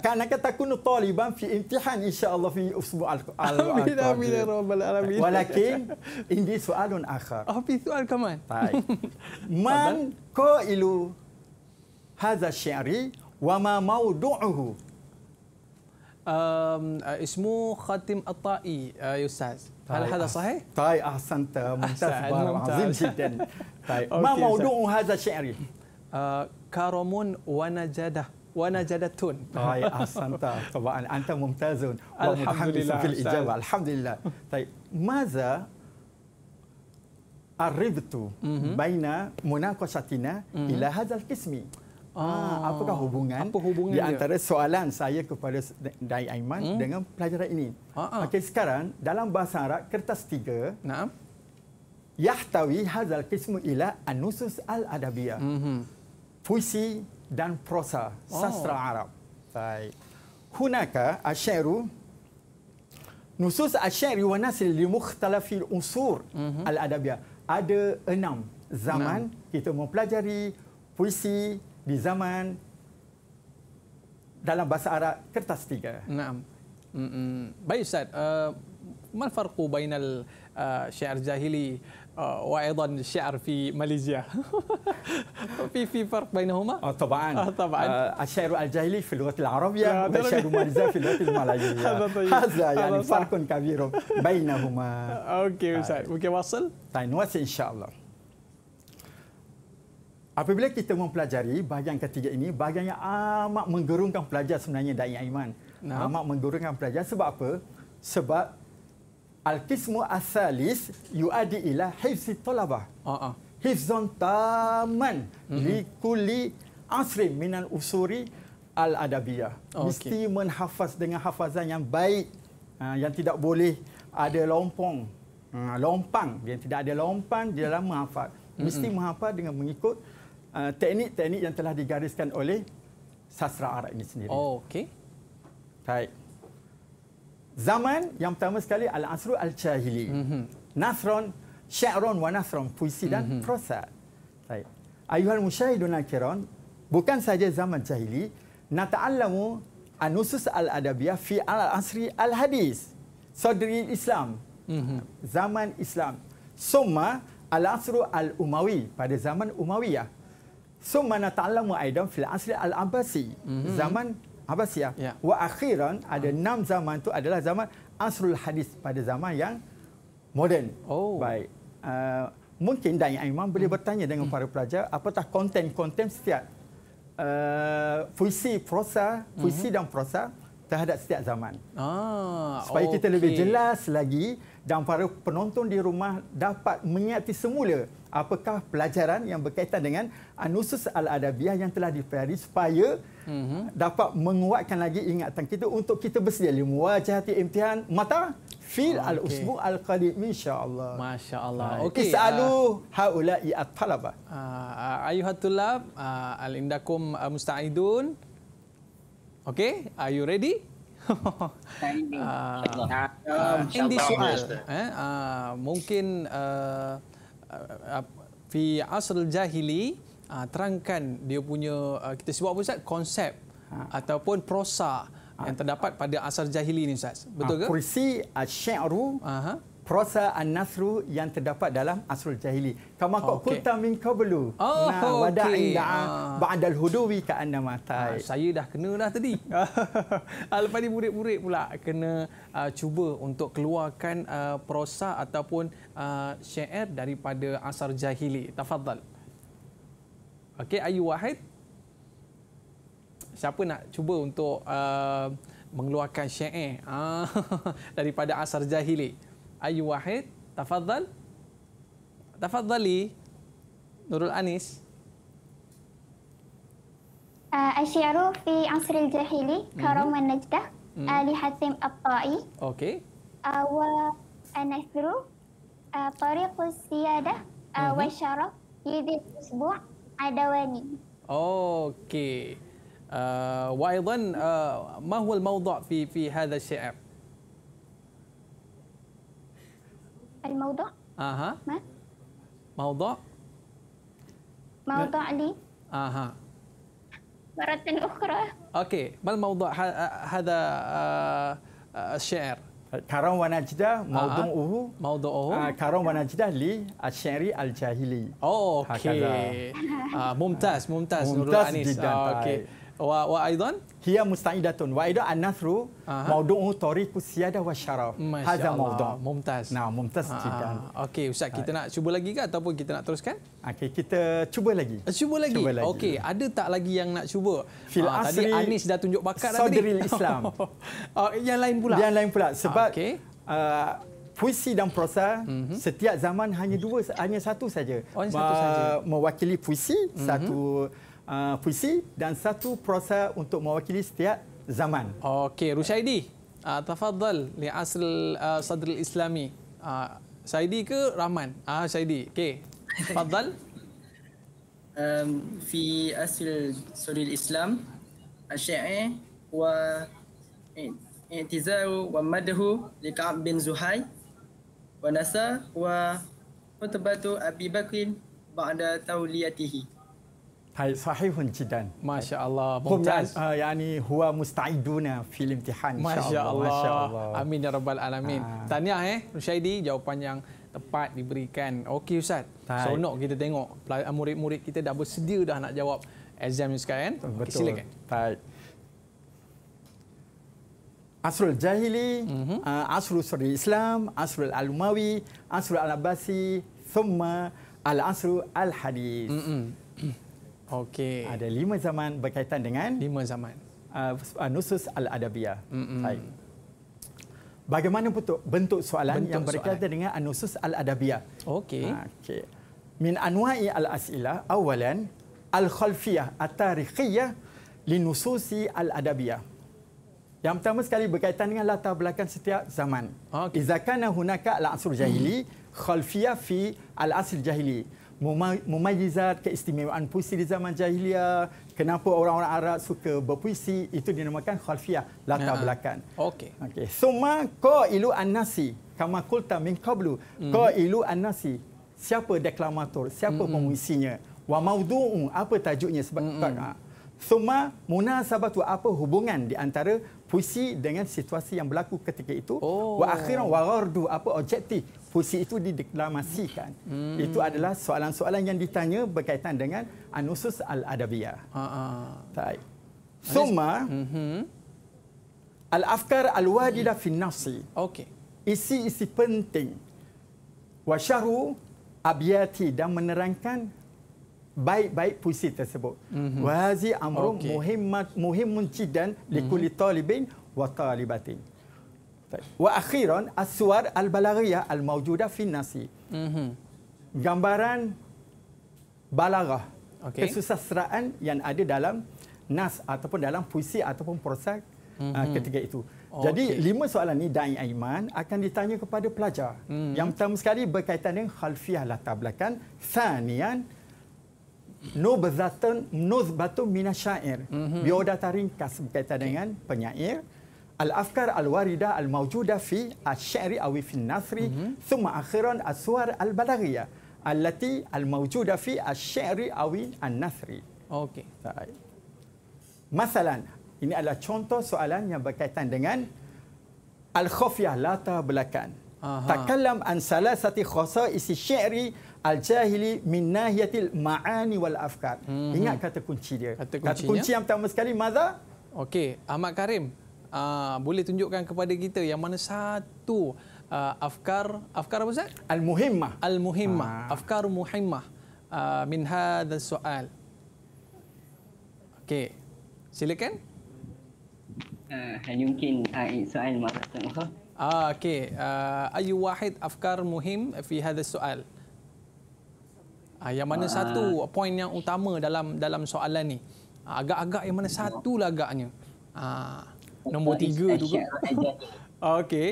كأنك تكون طالبا في امتحان إن شاء الله في أسبوع آمين آمين يا رب العالمين ولكن عندي سؤال آخر أه في سؤال كمان طيب من قائل هذا الشعر وما موضوعه؟ اسمه خاتم الطائي آه، يا أستاذ هل طيب، هذا صحيح؟ طيب أحسنت ممتاز عظيم جدا طيب ما موضوع هذا الشعر؟ آه، كرم ونجده wana jadatun. Hai asanta cobaan anta mumtazun wa alhamdulillah fil ijabah. Alhamdulillah. Tapi maza arribtu mm-hmm. baina munaqashatina mm-hmm. ila hadzal qismi. Ah, ah apakah hubungan, apa hubungan di dia? antara soalan saya kepada Dai Aiman mm? dengan pelajaran ini? Uh-huh. Okey, sekarang dalam bahasa Arab kertas tiga. Naam. Yahtawi hadzal qismu ila anusus al-adabiyah. Mhm. Puisi dan prosa sastra oh. Arab. Baik. Hunaka asyairu nusus asyairi wa nasil li mukhtalafi unsur mm al-adabiyah. Ada enam zaman enam. kita mempelajari puisi di zaman dalam bahasa Arab kertas tiga. Naam. Mm-mm. Baik Ustaz, uh, eh, ma farqu bainal uh, eh, syair jahili وايضا الشعر في ماليزيا في في فرق بينهما طبعا طبعا الشعر الجاهلي في اللغه العربيه والشعر ماليزيا في اللغه الملايزيه هذا يعني فرق كبير بينهما اوكي استاذ ممكن واصل طيب نواصل ان شاء الله Apabila kita mempelajari bahagian ketiga ini, bahagian yang amat menggerungkan pelajar sebenarnya, Dain Aiman. Nah. Amat menggerungkan pelajar. Sebab apa? Sebab Al-Qismu Asalis yuadi ila hifzi talaba. Ah, ah. Hifzan taman likuli, mhm. kulli asri minal usuri al-adabiyah. Oh, Mesti menhafaz dengan hafazan yang baik, ha, yang tidak boleh ada lompong, ha, lompang. Yang tidak ada lompang di dalam menghafaz. Mhm. Mesti menghafaz dengan mengikut ha, teknik-teknik yang telah digariskan oleh sastra Arab ini sendiri. Oh, okay. Baik. Zaman yang pertama sekali al-asru al-jahili. Mm -hmm. Nathron, sya'ron wa nasron puisi dan mm -hmm. prosa. Baik. Ayuhal musyahidun al-kiran, bukan saja zaman jahili, nata'allamu anusus al-adabiyah fi al-asri al-hadis. saudari Islam. Mm -hmm. Zaman Islam. Summa al-asru al-umawi pada zaman Umawiyah. Summa nata'allamu aidan fil asri al-abasi. Mm -hmm. Zaman Abbasiyah. Ya. Wa akhiran ha. ada enam zaman itu adalah zaman Asrul Hadis pada zaman yang moden. Oh. Baik. Uh, mungkin Dai Imam boleh hmm. bertanya dengan hmm. para pelajar apatah konten-konten setiap uh, ah, fuisi prosa, fuisi hmm. dan prosa terhadap setiap zaman. Ah, supaya okay. kita lebih jelas lagi dan para penonton di rumah dapat menyati semula apakah pelajaran yang berkaitan dengan anusus al adabiah yang telah dipelajari supaya mm-hmm. dapat menguatkan lagi ingatan kita untuk kita bersedia lima wajah hati imtihan mata fil oh, okay. al-usbu al-qadim insyaallah masyaallah okey selalu ah, haula'i at-talaba ah, ah, ayuhatullab al-indakum musta'idun Okay, are you ready عندي سؤال ممكن في عصر الجاهلي terangkan dia punya ah, kita sebut apa Ustaz konsep ah. ataupun prosa ah. yang terdapat pada asar jahili ini Ustaz betul ke? Puisi syairu prosa an-nasru yang terdapat dalam asrul jahili. Kama kau okay. kuta min qablu. Oh, ah, nah, wada okay. inda ah. ah. ba'da al-hudwi ka anna matai. Ah, saya dah kena dah tadi. Ah, lepas ni murid-murid pula kena uh, cuba untuk keluarkan uh, prosa ataupun uh, syair daripada asar jahili. Tafadhal. Okey, ayu wahid. Siapa nak cuba untuk uh, mengeluarkan syair ah, daripada asar jahili? أي واحد تفضل تفضلي نور الأنيس الشعر آه، في عصر الجاهلي كرم النجدة آه لحسين الطائي أوكي آه، ونثر آه، طريق السيادة والشرف يذي الأسبوع عدواني أوكي وأيضا ما هو الموضوع في في هذا الشعر؟ الموضع اها ما موضع موضع لي اها مرة أخرى اوكي ما الموضوع هذا الشعر كرم ونجدة موضوعه موضوعه كرم ونجدة لي الشعري الجاهلي اوكي ممتاز ممتاز ممتاز جدا اوكي wa wa aidan hiya mustaidatun wa aidan anathru maudu'u tariqu siyadah wa syaraf hadha maudu mumtaz nah mumtaz juga. Ah, ah, ah. okey ustaz kita nak cuba lagi ke ataupun kita nak teruskan okey kita cuba lagi eh, cuba lagi, lagi. okey ada tak lagi yang nak cuba fil ha, asri tadi anis dah tunjuk bakat tadi islam oh, yang lain pula yang lain pula sebab okay. uh, puisi dan prosa mm-hmm. setiap zaman hanya dua hanya satu saja oh, satu saja mewakili puisi mm-hmm. satu Ah, puisi dan satu prosa untuk mewakili setiap zaman. Okey, Rusaidi. Uh, ah, tafadhal li asl uh, ah, sadr al-islami. Uh, Saidi ke Rahman? Ah, uh, Saidi. Okey. Tafadhal. um, fi asl sadr al-islam asy'i wa intizaru wa madhu li Ka'b bin Zuhai wa nasa wa khutbatu Abi Bakrin ba'da tawliyatihi. Hai sahihun jidan. Masya Allah. Mumtaz. Hum, uh, ah, yani huwa musta'iduna fil imtihan. Masya Allah. Amin ya Rabbal Alamin. Ha. Tahniah eh, Rushaidi. Jawapan yang tepat diberikan. Okey Ustaz. Hai. Sonok kita tengok. Ah, murid-murid kita dah bersedia dah nak jawab exam ni sekarang. Kan? Betul. Okay, silakan. Baik. Asrul Jahili, mm-hmm. Asrul Suri Islam, Asrul Al-Umawi, Asrul Al-Abbasi, Thumma Al-Asrul Al-Hadis. Mm-hmm. Okey. Ada lima zaman berkaitan dengan lima zaman. Uh, uh nusus al-adabiyah. Baik. Bagaimana bentuk, bentuk soalan bentuk yang berkaitan soalan. dengan anusus uh, al-adabiyah? Okey. Ah, okey. Min anwa'i al-as'ilah awalan al-khalfiyah at-tarikhiyah linususi al-adabiyah. Yang pertama sekali berkaitan dengan latar belakang setiap zaman. Okay. Izakana hunaka al-asr jahili hmm. khalfiyah fi al-asr jahili mumayizat keistimewaan puisi di zaman jahiliah kenapa orang-orang Arab suka berpuisi itu dinamakan khalfiah latar uh-huh. belakang okey okey ilu qailu annasi kama qulta min qablu hmm. qailu annasi siapa deklamator siapa mm-hmm. pemuisinya wa maudhu'u apa tajuknya sebab mm-hmm. summa ha. munasabatu apa hubungan di antara puisi dengan situasi yang berlaku ketika itu oh. wa akhiran warardu apa objektif puisi itu dideklamasikan hmm. itu adalah soalan-soalan yang ditanya berkaitan dengan anusus al-adabiyah ha ah summa mhm. al-afkar al-wadida fi nafsi okey isi-isi penting wa syahru abiyati dan menerangkan baik-baik puisi tersebut. Mm-hmm. Wazi amru okay. muhimmat muhimmun cidan li kulli mhm. talibin wa talibatin. Wa akhiran aswar al-balaghiyah al-mawjudah fi nasi. Mhm. Gambaran balaghah. Okay. Kesusastraan yang ada dalam nas ataupun dalam puisi ataupun prosa ah, mm-hmm. ketika itu. Jadi lima soalan ni Dain Aiman akan ditanya kepada pelajar. Mm. Yang pertama sekali berkaitan dengan khalfiah latar belakang, thanian nubzatun nuzbatun minasyair. Mm-hmm. Biodata ringkas berkaitan okay. dengan penyair. Al-afkar al-warida al-mawjuda fi syari awi fi nasri. Mm-hmm. Suma akhiran aswar al-balagiyah. Allati al-mawjuda fi syari awi al-nasri. Okey. Baik. Masalan, ini adalah contoh soalan yang berkaitan dengan al khofiyah Lata belakang. Aha. Takalam an salasati khasa isi syari. Al-jahili min nahiyatil ma'ani wal afkar. Hmm. Ingat kata kunci dia. Kata, kata kunci yang pertama sekali mazhab. Okey, Ahmad Karim, uh, boleh tunjukkan kepada kita yang mana satu uh, afkar afkar apa Ustaz? Al-muhimmah. Al-muhimmah. Ha. Afkar muhimmah uh, min hadzal soal. Okey. Silakan. Uh, hanya mungkin uh, soal mazhab. Ah, okey. Uh, ayu wahid afkar muhim fi hadzal soal. Ah, yang mana Aa. Ah. satu poin yang utama dalam dalam soalan ni ah, agak-agak yang mana hmm. satu lah lagaknya Aa, nombor tiga tu ke okey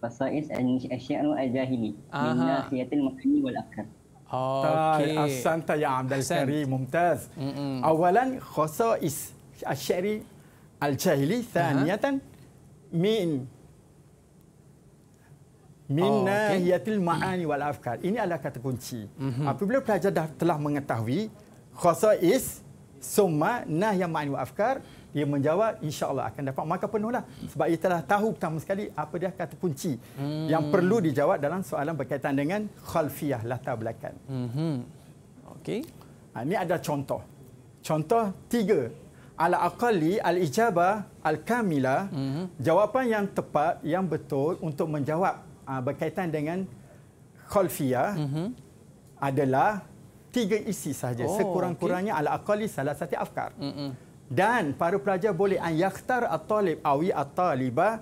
Fasa is asya'nu ajahili Minna siyatil makani wal akar Okay. Asanta ya Abdul Karim Mumtaz. Awalan khasa is asyari al-jahili. Thaniyatan min minna oh, okay. yatil maani wal afkar. Ini adalah kata kunci. Mm-hmm. Apabila pelajar dah telah mengetahui khasa is summa nah yang maani wal afkar, dia menjawab insya-Allah akan dapat maka penuhlah sebab ia telah tahu pertama sekali apa dia kata kunci mm-hmm. yang perlu dijawab dalam soalan berkaitan dengan khalfiyah latar belakang. Mm-hmm. Okey. Ha, ini ada contoh. Contoh tiga. Ala aqalli al ijaba, al-kamila. Mm-hmm. Jawapan yang tepat, yang betul untuk menjawab uh, berkaitan dengan Kholfia mm-hmm. adalah tiga isi sahaja. Oh, Sekurang-kurangnya okay. al-aqali salah satu afkar. Mm-hmm. Dan para pelajar boleh ayakhtar at-talib awi at-taliba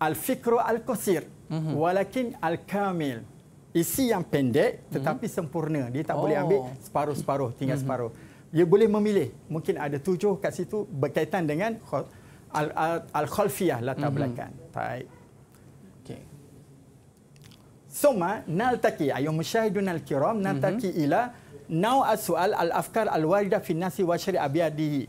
al-fikru al-qasir mm-hmm. walakin al-kamil. Isi yang pendek tetapi mm-hmm. sempurna. Dia tak oh. boleh ambil oh. separuh-separuh, tinggal mm-hmm. separuh. Dia boleh memilih. Mungkin ada tujuh kat situ berkaitan dengan al-khalfiyah latar mm-hmm. belakang. Baik. ثم نلتقي أي مشاهدنا الكرام نلتقي إلى نوع السؤال الأفكار الواردة في الناس وشر أبياده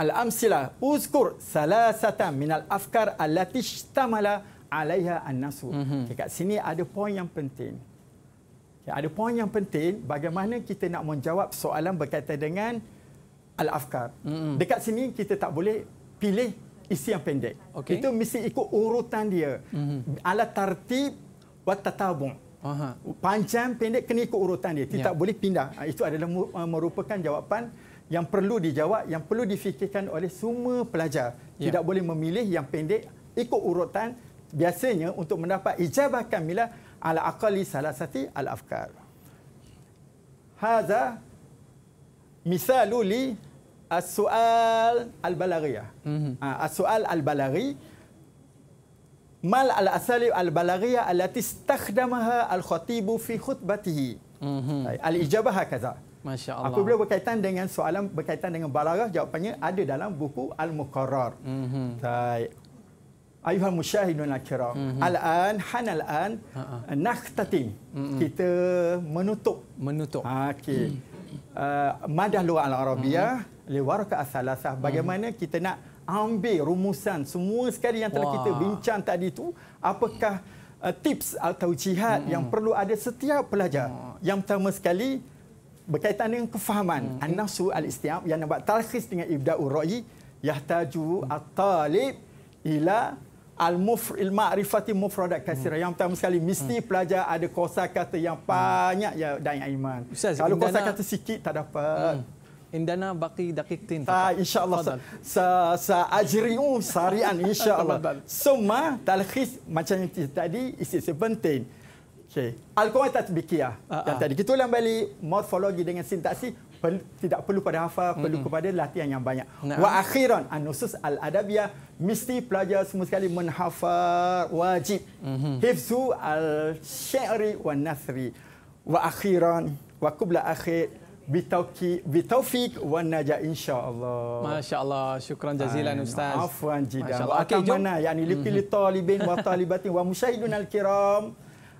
الأمثلة أذكر ثلاثة من الأفكار التي اشتمل عليها الناس Kat sini ada poin yang penting ada poin yang penting bagaimana kita nak menjawab soalan berkaitan dengan al-afkar. Mm-hmm. Dekat sini kita tak boleh pilih isi yang pendek. Okay. Itu mesti ikut urutan dia. Mm-hmm. Alat tertib watatabung. Aha. Panjang pendek kena ikut urutan dia. Tidak ya. boleh pindah. Ah, itu adalah ah, merupakan jawapan yang perlu dijawab, yang perlu difikirkan oleh semua pelajar. Ya. Tidak boleh memilih yang pendek ikut urutan biasanya untuk mendapat ijabah kamilah ala aqali salasati al afkar. Hadza misalu li as-su'al al-balaghiyah. Mm-hmm. Ah, as-su'al al-balaghi mal al asalib al balaghiyah allati istakhdamaha al khatibu fi khutbatih mm al ijabah hakaza masyaallah apabila berkaitan dengan soalan berkaitan dengan balaghah jawapannya ada dalam buku al muqarrar baik mm-hmm. ayuhal musyahidun akram mm-hmm. al an hanal an uh-huh. nakhtatim mm-hmm. kita menutup menutup ha, okey mm-hmm. uh, madah luar al arabiyah mm-hmm. li waraka asalasah hmm. bagaimana mm-hmm. kita nak ambil rumusan semua sekali yang telah Wah. kita bincang tadi itu, apakah uh, tips atau jihad hmm. yang perlu ada setiap pelajar hmm. yang pertama sekali berkaitan dengan kefahaman hmm. an-nafsu al-istiab yang nampak talkhis dengan ibda'u ra'yi yahtaju hmm. at-talib ila al-mufr il-ma'rifati mufradat kasira hmm. yang pertama sekali mesti hmm. pelajar ada kosa kata yang hmm. banyak hmm. ya dan iman Ustaz, kalau kosa kata sikit tak dapat hmm indana baki dakiktin ah, insya Allah sa sa ajriu sarian insya Allah. Semua talkhis macam yang tadi isi sepenting okey alqomat tatbikia ah. ah, yang tadi kita ulang balik morfologi dengan sintaksi tidak perlu pada hafal mm-hmm. perlu kepada latihan yang banyak nah. wa akhiran anusus al adabiyah mesti pelajar semua sekali menhafal wajib mm-hmm. hifzu al syairi wa nathri wa akhiran wa qubla akhir bitauki bitaufik wan najah insyaallah masyaallah syukran jazilan Ayin. ustaz afwan jidan wa okay, mana yani lipi li mhm. talibin wa talibatin wa musyahidun al kiram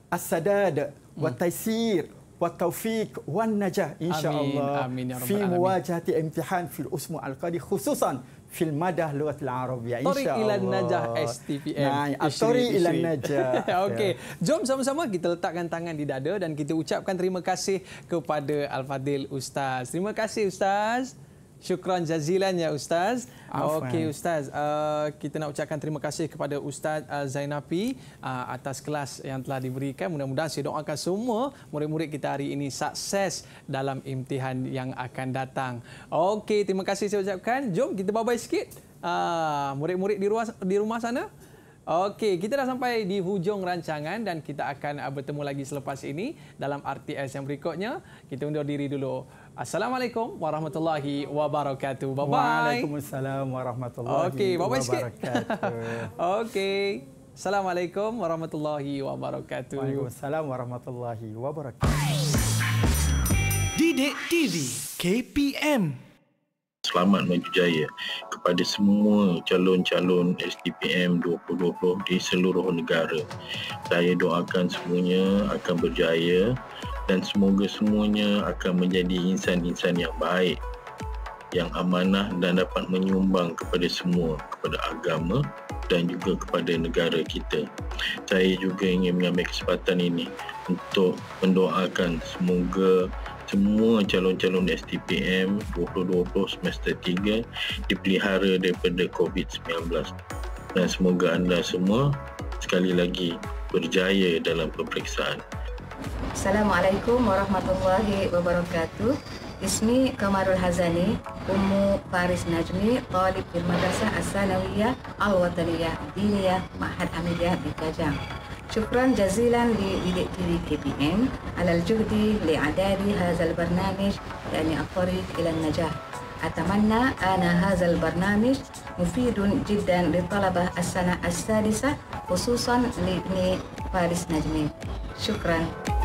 asadad wa mhm. taisir wa taufik wan najah insyaallah amin, amin ya rabbal alamin fi muwajahati imtihan fil usmu al qadi khususan fil madah lughatil arabiyah insyaallah tariq ila najah stpm nah ah, tariq ila najah okey yeah. jom sama-sama kita letakkan tangan di dada dan kita ucapkan terima kasih kepada al fadil ustaz terima kasih ustaz Syukran jazilan ya Ustaz. Okey Ustaz, uh, kita nak ucapkan terima kasih kepada Ustaz uh, ah, Zainapi uh, ah, atas kelas yang telah diberikan. Mudah-mudahan saya doakan semua murid-murid kita hari ini sukses dalam imtihan yang akan datang. Okey, terima kasih saya ucapkan. Jom kita bye-bye sikit. Murid-murid uh, di, ruas, di rumah sana. Okey, kita dah sampai di hujung rancangan dan kita akan bertemu lagi selepas ini dalam RTS yang berikutnya. Kita undur diri dulu. Assalamualaikum warahmatullahi wabarakatuh. Bye bye. Waalaikumsalam warahmatullahi wabarakatuh. Okey, bye bye. Okey. Assalamualaikum warahmatullahi wabarakatuh. Waalaikumsalam warahmatullahi wabarakatuh. Didik TV KPM. Selamat maju jaya kepada semua calon-calon STPM 2020 di seluruh negara. Saya doakan semuanya akan berjaya dan semoga semuanya akan menjadi insan-insan yang baik yang amanah dan dapat menyumbang kepada semua kepada agama dan juga kepada negara kita. Saya juga ingin mengambil kesempatan ini untuk mendoakan semoga semua calon-calon STPM 2020 semester 3 dipelihara daripada COVID-19 dan semoga anda semua sekali lagi berjaya dalam peperiksaan. Assalamualaikum warahmatullahi wabarakatuh. Ismi Kamarul Hazani, Ummu Faris Najmi, Talib di Madrasah As-Sanawiyah Al-Wataniyah Diniyah Mahad Amiliyah di Kajang. Syukran jazilan di Bidik Tiri KPM alal juhdi li hazal barnamij yani afarik ilan najah. أتمنى أن هذا البرنامج مفيد جدا للطلبة السنة السادسة khususan لابن Faris Najmi. شكراً